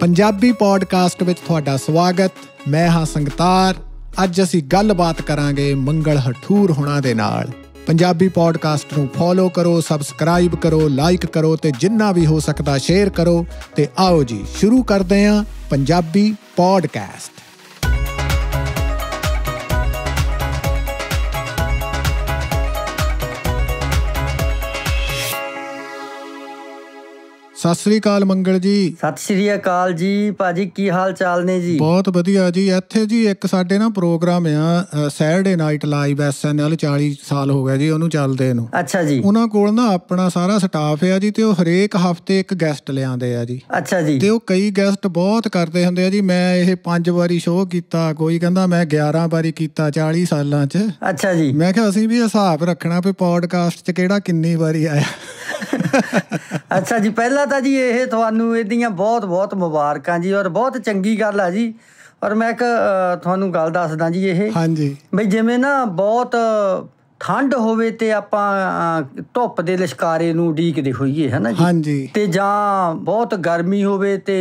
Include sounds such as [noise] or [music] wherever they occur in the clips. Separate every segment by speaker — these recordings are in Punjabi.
Speaker 1: ਪੰਜਾਬੀ ਪੋਡਕਾਸਟ ਵਿੱਚ ਤੁਹਾਡਾ ਸਵਾਗਤ ਮੈਂ ਹਾਂ ਸੰਗਤਾਰ ਅੱਜ ਅਸੀਂ ਗੱਲਬਾਤ ਕਰਾਂਗੇ ਮੰਗਲ ਹਠੂਰ ਹੋਣਾ ਦੇ ਨਾਲ ਪੰਜਾਬੀ ਪੋਡਕਾਸਟ ਨੂੰ ਫੋਲੋ ਕਰੋ ਸਬਸਕ੍ਰਾਈਬ ਕਰੋ ਲਾਈਕ ਕਰੋ ਤੇ ਜਿੰਨਾ ਵੀ ਹੋ ਸਕਦਾ ਸ਼ੇਅਰ ਕਰੋ ਤੇ ਆਓ ਜੀ ਸ਼ੁਰੂ ਕਰਦੇ ਹਾਂ ਪੰਜਾਬੀ ਪੋਡਕਾਸਟ ਸਤਿ ਸ੍ਰੀ ਅਕਾਲ ਮੰਗਲ ਜੀ ਸਤਿ ਸ੍ਰੀ ਅਕਾਲ ਜੀ ਭਾਜੀ ਕੀ ਹਾਲ ਚਾਲ ਨੇ ਜੀ ਬਹੁਤ ਵਧੀਆ ਜੀ ਇੱਥੇ ਜੀ ਇੱਕ ਸਾਡੇ ਨਾ ਪ੍ਰੋਗਰਾਮ ਆ ਸੈਟਰਡੇ ਨਾਈਟ ਲਾਈਵ ਐਸਐਨਐਲ 40 ਸਾਲ ਹੋ ਗਿਆ ਜੀ ਉਹਨੂੰ ਚੱਲਦੇ ਨੂੰ ਅੱਛਾ ਜੀ ਉਹਨਾਂ ਕੋਲ ਨਾ ਆਪਣਾ ਸਾਰਾ ਸਟਾਫ ਆ ਜੀ ਤੇ ਉਹ ਹਰੇਕ ਹਫਤੇ ਇੱਕ ਗੈਸਟ ਲਿਆਉਂਦੇ ਆ ਜੀ ਅੱਛਾ ਜੀ ਤੇ ਉਹ ਕਈ ਗੈਸਟ ਬਹੁਤ ਕਰਦੇ ਹੁੰਦੇ ਆ ਜੀ ਮੈਂ ਇਹ ਪੰਜ ਵਾਰੀ ਸ਼ੋਅ ਕੀਤਾ ਕੋਈ ਕਹਿੰਦਾ ਮੈਂ 11 ਵਾਰੀ ਕੀਤਾ 40 ਸਾਲਾਂ 'ਚ ਅੱਛਾ ਜੀ ਮੈਂ ਕਿਹਾ ਅਸੀਂ ਵੀ ਹਿਸਾਬ ਰੱਖਣਾ ਵੀ ਪੋਡਕਾਸਟ 'ਚ ਕਿਹੜਾ ਕਿੰਨੀ ਵਾਰੀ ਆਇਆ
Speaker 2: [laughs] ਅੱਛਾ ਜੀ ਪਹਿਲਾਂ ਤਾਂ ਜੀ ਇਹ ਤੁਹਾਨੂੰ ਇਹਦੀਆਂ ਬਹੁਤ ਬਹੁਤ ਮੁਬਾਰਕਾਂ ਜੀ ਔਰ ਬਹੁਤ ਚੰਗੀ ਗੱਲ ਆ ਜੀ ਔਰ ਮੈਂ ਇੱਕ ਤੁਹਾਨੂੰ ਗੱਲ ਦੱਸਦਾ ਜੀ ਇਹ ਹਾਂਜੀ ਬਈ ਜਿਵੇਂ ਨਾ ਬਹੁਤ ਠੰਡ ਹੋਵੇ ਤੇ ਆਪਾਂ ਧੁੱਪ ਦੇ ਲਿਸ਼ਕਾਰੇ ਨੂੰ ਢੀਕਦੇ ਹੋਈਏ ਹਨਾ ਜੀ ਹਾਂਜੀ ਤੇ ਜਾਂ ਬਹੁਤ ਗਰਮੀ ਹੋਵੇ ਤੇ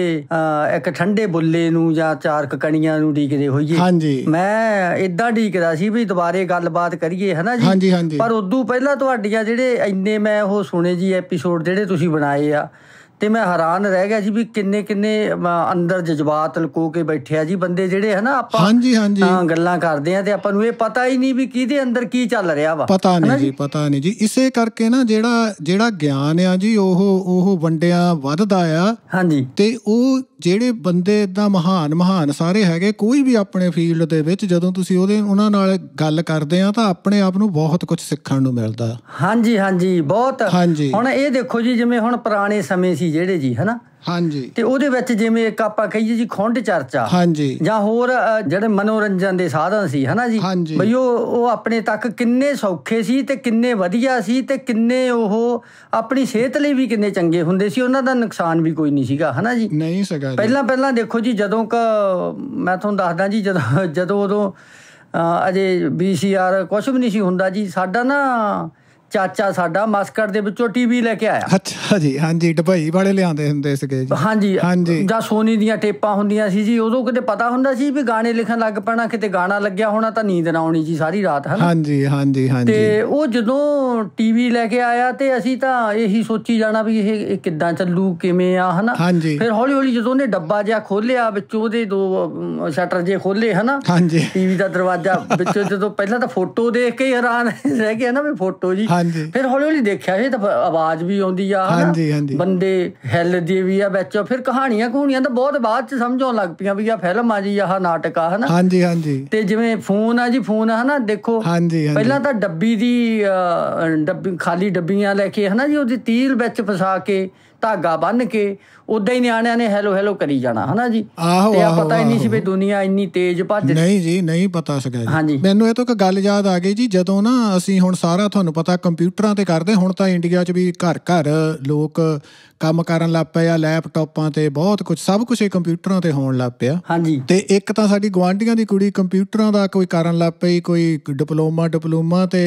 Speaker 2: ਇੱਕ ਠੰਡੇ ਬੁੱਲੇ ਨੂੰ ਜਾਂ ਚਾਰਕ ਕਣੀਆਂ ਨੂੰ ਢੀਕਦੇ ਹੋਈਏ ਹਾਂਜੀ ਮੈਂ ਇਦਾਂ ਢੀਕਦਾ ਸੀ ਵੀ ਦੁਬਾਰੇ ਗੱਲਬਾਤ ਕਰੀਏ ਹਨਾ ਜੀ ਹਾਂਜੀ ਹਾਂਜੀ ਪਰ ਉਦੋਂ ਪਹਿਲਾਂ ਤੁਹਾਡੀਆਂ ਜਿਹੜੇ ਇੰਨੇ ਮੈਂ ਉਹ ਸੁਣੇ ਜੀ ਐਪੀਸੋਡ ਜਿਹੜੇ ਤੁਸੀਂ ਬਣਾਏ ਆ ਤੇ ਮੈਂ ਹੈਰਾਨ ਰਹਿ ਗਿਆ ਜੀ ਵੀ ਕਿੰਨੇ ਕਿੰਨੇ ਅੰਦਰ ਜਜ਼ਬਾਤ ਲਕੋ ਕੇ ਬੈਠੇ ਆ ਜੀ ਬੰਦੇ ਜਿਹੜੇ ਹਨਾ ਆਪਾਂ ਹਾਂਜੀ ਹਾਂਜੀ ਹਾਂ ਗੱਲਾਂ ਕਰਦੇ ਆ ਤੇ ਆਪਾਂ ਨੂੰ ਇਹ ਪਤਾ ਹੀ ਨਹੀਂ ਵੀ ਕਿਹਦੇ ਅੰਦਰ ਕੀ ਚੱਲ ਰਿਹਾ ਵਾ
Speaker 1: ਪਤਾ ਨਹੀਂ ਜੀ ਪਤਾ ਨਹੀਂ ਜੀ ਇਸੇ ਕਰਕੇ ਨਾ ਜਿਹੜਾ ਜਿਹੜਾ ਗਿਆਨ ਆ ਜੀ ਉਹ ਉਹ ਵੰਡਿਆ ਵੱਧਦਾ ਆ ਹਾਂਜੀ ਤੇ ਉਹ ਜਿਹੜੇ ਬੰਦੇ ਇਦਾਂ ਮਹਾਨ ਮਹਾਨ ਸਾਰੇ ਹੈਗੇ ਕੋਈ ਵੀ ਆਪਣੇ ਫੀਲਡ ਦੇ ਵਿੱਚ ਜਦੋਂ ਤੁਸੀਂ ਉਹਦੇ ਉਹਨਾਂ ਨਾਲ ਗੱਲ ਕਰਦੇ ਆ ਤਾਂ ਆਪਣੇ ਆਪ ਨੂੰ ਬਹੁਤ ਕੁਝ ਸਿੱਖਣ ਨੂੰ ਮਿਲਦਾ ਹਾਂਜੀ ਹਾਂਜੀ ਬਹੁਤ ਹੁਣ
Speaker 2: ਇਹ ਦੇਖੋ ਜੀ ਜਿਵੇਂ ਹੁਣ ਪੁਰਾਣੇ ਸਮੇਂ ਸੀ ਸੀ ਜਿਹੜੇ ਜੀ ਹਨਾ ਹਾਂਜੀ ਤੇ ਉਹਦੇ ਵਿੱਚ ਜਿਵੇਂ ਇੱਕ ਆਪਾਂ ਕਹੀਏ ਜੀ ਖੁੰਡ ਚਰਚਾ ਹਾਂਜੀ ਜਾਂ ਹੋਰ ਜਿਹੜੇ ਮਨੋਰੰਜਨ ਦੇ ਸਾਧਨ ਸੀ ਹਨਾ ਜੀ ਬਈ ਉਹ ਉਹ ਆਪਣੇ ਤੱਕ ਕਿੰਨੇ ਸੌਖੇ ਸੀ ਤੇ ਕਿੰਨੇ ਵਧੀਆ ਸੀ ਤੇ ਕਿੰਨੇ ਉਹ ਆਪਣੀ ਸਿਹਤ ਲਈ ਵੀ ਕਿੰਨੇ ਚੰਗੇ ਹੁੰਦੇ ਸੀ ਉਹਨਾਂ ਦਾ ਨੁਕਸਾਨ ਵੀ ਕੋਈ ਨਹੀਂ ਸੀਗਾ ਹਨਾ ਜੀ ਨਹੀਂ ਸੀਗਾ ਪਹਿਲਾਂ ਪਹਿਲਾਂ ਦੇਖੋ ਜੀ ਜਦੋਂ ਕ ਮੈਂ ਤੁਹਾਨੂੰ ਦੱਸਦਾ ਜੀ ਜਦੋਂ ਜਦੋਂ ਉਦੋਂ ਅਜੇ ਬੀਸੀਆਰ ਕੁਝ ਵੀ ਨਹੀਂ ਸੀ ਹੁੰਦਾ ਜੀ ਸਾਡਾ ਨਾ ਚਾਚਾ ਸਾਡਾ ਮਸਕਟ ਦੇ ਵਿੱਚੋਂ ਟੀਵੀ ਲੈ ਕੇ ਆਇਆ
Speaker 1: ਅੱਛਾ ਜੀ ਹਾਂਜੀ ਡਬਈ ਵਾਲੇ ਲਿਆਉਂਦੇ ਹੁੰਦੇ ਸੀਗੇ ਜੀ ਹਾਂਜੀ ਹਾਂਜੀ ਜਾਂ ਸੋਨੀ ਦੀਆਂ
Speaker 2: ਟੇਪਾਂ ਹੁੰਦੀਆਂ ਸੀ ਜੀ ਉਦੋਂ ਕਿਤੇ ਪਤਾ ਹੁੰਦਾ ਸੀ ਵੀ ਗਾਣੇ ਲਿਖਣ ਲੱਗ ਪੈਣਾ ਕਿਤੇ ਗਾਣਾ ਲੱਗਿਆ ਹੋਣਾ ਤਾਂ ਨੀਂਦ ਨਾ ਆਉਣੀ ਜੀ ਸਾਰੀ ਰਾਤ ਹਨ
Speaker 1: ਹਾਂਜੀ ਹਾਂਜੀ ਹਾਂਜੀ ਤੇ
Speaker 2: ਉਹ ਜਦੋਂ ਟੀਵੀ ਲੈ ਕੇ ਆਇਆ ਤੇ ਅਸੀਂ ਤਾਂ ਇਹੀ ਸੋਚੀ ਜਾਣਾ ਵੀ ਇਹ ਕਿੱਦਾਂ ਚੱਲੂ ਕਿਵੇਂ ਆ ਹਨਾ ਫਿਰ ਹੌਲੀ ਹੌਲੀ ਜਦੋਂ ਉਹਨੇ ਡੱਬਾ ਜਿਹਾ ਖੋਲਿਆ ਵਿੱਚੋਂ ਉਹਦੇ ਦੋ ਸ਼ਟਰ ਜੇ ਖੋਲੇ ਹਨਾ ਟੀਵੀ ਦਾ ਦਰਵਾਜ਼ਾ ਵਿੱਚੋਂ ਜਦੋਂ ਪਹਿਲਾਂ ਤਾਂ ਫੋਟੋ ਦੇਖ ਕੇ ਹੈਰਾਨ ਰਹਿ ਗਿਆ ਨਾ ਵੀ ਫੋਟੋ ਜੀ ਹਾਂਜੀ ਫਿਰ ਹੌਲੀ ਹੌਲੀ ਦੇਖਿਆ ਇਹ ਤਾਂ ਆਵਾਜ਼ ਵੀ ਆਉਂਦੀ ਆ ਹਾਂਜੀ ਹਾਂਜੀ ਬੰਦੇ ਹਿੱਲਦੇ ਵੀ ਆ ਵਿੱਚ ਫਿਰ ਕਹਾਣੀਆਂ ਕਹੂਣੀਆਂ ਤਾਂ ਬਹੁਤ ਬਾਅਦ ਚ ਸਮਝ ਲੱਗ ਪਈਆਂ ਵੀ ਆ ਫਿਲਮ ਆ ਜੀ ਆਹ ਨਾਟਕ ਆ ਹਨਾ ਹਾਂਜੀ ਹਾਂਜੀ ਤੇ ਜਿਵੇਂ ਫੋਨ ਆ ਜੀ ਫੋਨ ਹਨਾ ਦੇਖੋ ਹਾਂਜੀ ਹਾਂਜੀ ਪਹਿਲਾਂ ਤਾਂ ਡੱਬੀ ਦੀ ਡੱਬੀ ਖਾਲੀ ਡੱਬੀਆਂ ਲੈ ਕੇ ਹਨਾ ਜੀ ਉਹਦੀ ਤੀਲ ਵਿੱਚ ਫਸਾ ਕੇ ਧਾਗਾ ਬੰਨ ਕੇ ਉਦਾਂ ਹੀ ਨਿਆਣਿਆਂ ਨੇ ਹੈਲੋ ਹੈਲੋ ਕਰੀ ਜਾਣਾ ਹਨਾ ਜੀ ਆਹੋ ਤੇ ਆ ਪਤਾ ਹੀ ਨਹੀਂ ਸੀ ਵੀ ਦੁਨੀਆ ਇੰਨੀ ਤੇਜ਼ ਭੱਜ ਨਹੀਂ
Speaker 1: ਜੀ ਨਹੀਂ ਪਤਾ ਸਕਿਆ ਜੀ ਮੈਨੂੰ ਇਹ ਤੋਂ ਇੱਕ ਗੱਲ ਯਾਦ ਆ ਗਈ ਜੀ ਜਦੋਂ ਨਾ ਅਸੀਂ ਹੁਣ ਸਾਰਾ ਤੁਹਾਨੂੰ ਪਤਾ ਕੰਪਿਊਟਰਾਂ ਤੇ ਕਰਦੇ ਹੁਣ ਤਾਂ ਇੰਡੀਆ 'ਚ ਵੀ ਘਰ ਘਰ ਲੋਕ ਕੰਮ ਕਰਨ ਲੱਗ ਪਏ ਆ ਲੈਪਟਾਪਾਂ ਤੇ ਬਹੁਤ ਕੁਝ ਸਭ ਕੁਝ ਇਹ ਕੰਪਿਊਟਰਾਂ ਤੇ ਹੋਣ ਲੱਗ ਪਿਆ ਹਾਂਜੀ ਤੇ ਇੱਕ ਤਾਂ ਸਾਡੀ ਗਵਾਂਢੀਆਂ ਦੀ ਕੁੜੀ ਕੰਪਿਊਟਰਾਂ ਦਾ ਕੋਈ ਕਰਨ ਲੱਗ ਪਈ ਕੋਈ ਡਿਪਲੋਮਾ ਡਿਪਲੋਮਾ ਤੇ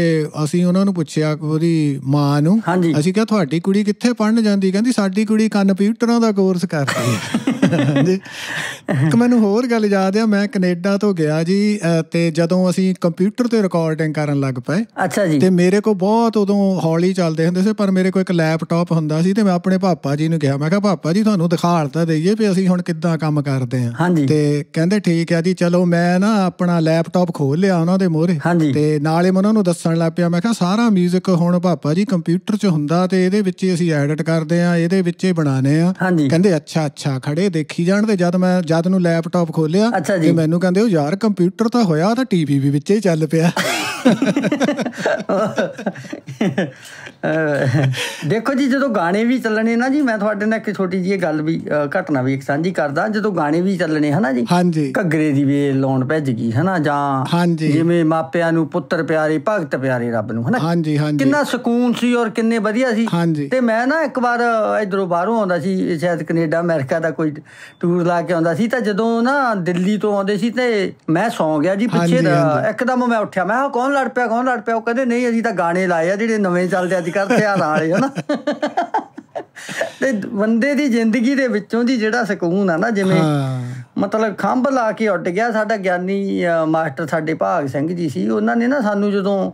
Speaker 1: ਅਸੀਂ ਉਹਨਾਂ ਨੂੰ ਪੁੱਛਿਆ ਉਹਦੀ ਮਾਂ ਨੂੰ ਅਸੀਂ ਕਿਹਾ ਤੁਹਾਡੀ ਕੁੜੀ ਕਿੱਥੇ ਪੜਨ ਜਾਂਦੀ ਕਹਿੰਦੀ ਸਾਡੀ ਕੁੜੀ ਕੰਪਿਊਟਰਾਂ ਦਾ ਕੋਰਸ ਕਰਦੀ ਹੈ ਜੀ ਕਿ ਮੈਨੂੰ ਹੋਰ ਗੱਲ ਯਾਦ ਆ ਮੈਂ ਕੈਨੇਡਾ ਤੋਂ ਗਿਆ ਜੀ ਤੇ ਜਦੋਂ ਅਸੀਂ ਕੰਪਿਊਟਰ ਤੇ ਰਿਕਾਰਡਿੰਗ ਕਰਨ ਲੱਗ ਪਏ ਅੱਛਾ ਜੀ ਤੇ ਮੇਰੇ ਕੋਲ ਬਹੁਤ ਉਦੋਂ ਹੌਲੀ ਚੱਲਦੇ ਹੁੰਦੇ ਸੀ ਪਰ ਮੇਰੇ ਕੋਲ ਇੱਕ ਲੈਪਟਾਪ ਹੁੰਦਾ ਸੀ ਤੇ ਮੈਂ ਆਪਣੇ ਪਾਪਾ ਜੀ ਨੂੰ ਕਿਹਾ ਮੈਂ ਕਿਹਾ ਪਾਪਾ ਜੀ ਤੁਹਾਨੂੰ ਦਿਖਾ ਤਾਂ ਦਈਏ ਵੀ ਅਸੀਂ ਹੁਣ ਕਿੱਦਾਂ ਕੰਮ ਕਰਦੇ ਆ ਤੇ ਕਹਿੰਦੇ ਠੀਕ ਆ ਜੀ ਚਲੋ ਮੈਂ ਨਾ ਆਪਣਾ ਲੈਪਟਾਪ ਖੋਲ ਲਿਆ ਉਹਨਾਂ ਦੇ ਮੋਹਰੇ ਤੇ ਨਾਲੇ ਮੈਂ ਉਹਨਾਂ ਨੂੰ ਦੱਸਣ ਲੱਗ ਪਿਆ ਮੈਂ ਕਿਹਾ ਸਾਰਾ 뮤직 ਹੁਣ ਪਾਪਾ ਜੀ ਕੰਪਿਊਟਰ 'ਚ ਹੁੰਦਾ ਤੇ ਇਹਦੇ ਵਿੱਚ ਹੀ ਅਸੀਂ ਐਡਿਟ ਕਰਦੇ ਆ ਇਹਦੇ ਵਿੱਚ ਹੀ ਬਣਾਣੇ ਆ ਕਹਿੰਦੇ ਅੱਛਾ ਅੱਛਾ ਖੜੇ ਦੇਖੀ ਜਾਣ ਤੇ ਜਦ ਮੈਂ ਜਦ ਨੂੰ ਲੈਪਟਾਪ ਖੋਲਿਆ ਤੇ ਮੈਨੂੰ ਕਹਿੰਦੇ ਉਹ ਯਾਰ ਕੰਪਿਊਟਰ ਤਾਂ ਹੋਇਆ ਤਾਂ ਟੀਵੀ ਵੀ ਵਿੱਚ ਹੀ ਚੱਲ ਪਿਆ
Speaker 2: ਦੇਖੋ ਜੀ ਜਦੋਂ ਗਾਣੇ ਵੀ ਚੱਲਣੇ ਨਾ ਜੀ ਮੈਂ ਤੁਹਾਡੇ ਨਾਲ ਇੱਕ ਛੋਟੀ ਜਿਹੀ ਗੱਲ ਵੀ ਘਟਨਾ ਵੀ ਇੱਕ ਸਾਂਝੀ ਕਰਦਾ ਜਦੋਂ ਗਾਣੇ ਵੀ ਚੱਲਣੇ ਹਨਾ ਜੀ ਘੱਗਰੇ ਦੀ ਵੇਲ ਲਾਉਣ ਭੱਜ ਗਈ ਹਨਾ ਜਾਂ ਜਿਵੇਂ ਮਾਪਿਆਂ ਨੂੰ ਪੁੱਤਰ ਪਿਆਰੇ ਭਗਤ ਪਿਆਰੇ ਰੱਬ ਨੂੰ ਹਨਾ ਕਿੰਨਾ ਸਕੂਨ ਸੀ ਔਰ ਕਿੰਨੇ ਵਧੀਆ ਸੀ ਤੇ ਮੈਂ ਨਾ ਇੱਕ ਵਾਰ ਇਧਰੋਂ ਬਾਹਰੋਂ ਆਉਂਦਾ ਸੀ ਸ਼ਾਇਦ ਕੈਨੇਡਾ ਅਮਰੀਕਾ ਦਾ ਕੋਈ ਟੂਰ ਲਾ ਕੇ ਆਉਂਦਾ ਸੀ ਤਾਂ ਜਦੋਂ ਨਾ ਦਿੱਲੀ ਤੋਂ ਆਉਂਦੇ ਸੀ ਤੇ ਮੈਂ ਸੌਂ ਗਿਆ ਜੀ ਪਿੱਛੇ ਦਾ ਇੱਕਦਮ ਮੈਂ ਉੱਠਿਆ ਮੈਂ ਕਿਹਾ ਕੌਣ ਲੜ ਪਿਆ ਕੌਣ ਲੜ ਪਿਆ ਉਹ ਕਹਿੰਦੇ ਨਹੀਂ ਅਸੀਂ ਤਾਂ ਗਾਣੇ ਲਾਏ ਆ ਜਿਹੜੇ ਨਵੇਂ ਚੱਲਦੇ ਅੱਜ ਕੱਲ੍ਹ ਤੇ ਆ ਵਾਲੇ ਹਨਾ ਤੇ ਬੰਦੇ ਦੀ ਜ਼ਿੰਦਗੀ ਦੇ ਵਿੱਚੋਂ ਦੀ ਜਿਹੜਾ ਸਕੂਨ ਆ ਨਾ ਜਿਵੇਂ ਮਤਲਬ ਖੰਭ ਲਾ ਕੇ ਉੱਟ ਗਿਆ ਸਾਡਾ ਗਿਆਨੀ ਮਾਸਟਰ ਸਾਡੇ ਭਾਗ ਸਿੰਘ ਜੀ ਸੀ ਉਹਨਾਂ ਨੇ ਨਾ ਸਾਨੂੰ ਜਦੋਂ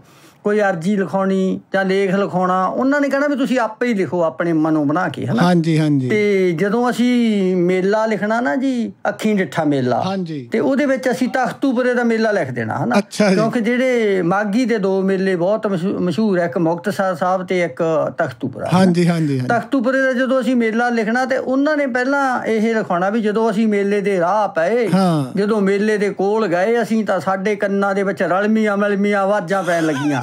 Speaker 2: ਕੋਈ ਅਰਜੀ ਲਿਖਾਉਣੀ ਜਾਂ ਲੇਖ ਲਿਖਾਉਣਾ ਉਹਨਾਂ ਨੇ ਕਹਿਣਾ ਵੀ ਤੁਸੀਂ ਆਪੇ ਹੀ ਲਿਖੋ ਆਪਣੇ ਮਨੋਂ ਬਣਾ ਕੇ ਹਨਾ ਹਾਂਜੀ ਹਾਂਜੀ ਤੇ ਜਦੋਂ ਅਸੀਂ ਮੇਲਾ ਲਿਖਣਾ ਨਾ ਜੀ ਅੱਖੀਂ ਡਿੱਠਾ ਮੇਲਾ ਹਾਂਜੀ ਤੇ ਉਹਦੇ ਵਿੱਚ ਅਸੀਂ ਤਖਤੂਪੁਰੇ ਦਾ ਮੇਲਾ ਲਿਖ ਦੇਣਾ ਹਨਾ ਕਿਉਂਕਿ ਜਿਹੜੇ ਮਾਗੀ ਦੇ ਦੋ ਮੇਲੇ ਬਹੁਤ ਮਸ਼ਹੂਰ ਹੈ ਇੱਕ ਮੁਕਤਸਰ ਸਾਹਿਬ ਤੇ ਇੱਕ ਤਖਤੂਪੁਰਾ ਹਾਂਜੀ ਹਾਂਜੀ ਤਖਤੂਪੁਰੇ ਦਾ ਜਦੋਂ ਅਸੀਂ ਮੇਲਾ ਲਿਖਣਾ ਤੇ ਉਹਨਾਂ ਨੇ ਪਹਿਲਾਂ ਇਹ ਲਿਖਾਉਣਾ ਵੀ ਜਦੋਂ ਅਸੀਂ ਮੇਲੇ ਦੇ ਰਾਹ ਪਏ ਜਦੋਂ ਮੇਲੇ ਦੇ ਕੋਲ ਗਏ ਅਸੀਂ ਤਾਂ ਸਾਡੇ ਕੰਨਾਂ ਦੇ ਵਿੱਚ ਰਲਮੀਆਂ ਮਲਮੀਆਂ ਆਵਾਜ਼ਾਂ ਪੈਣ ਲੱਗੀਆਂ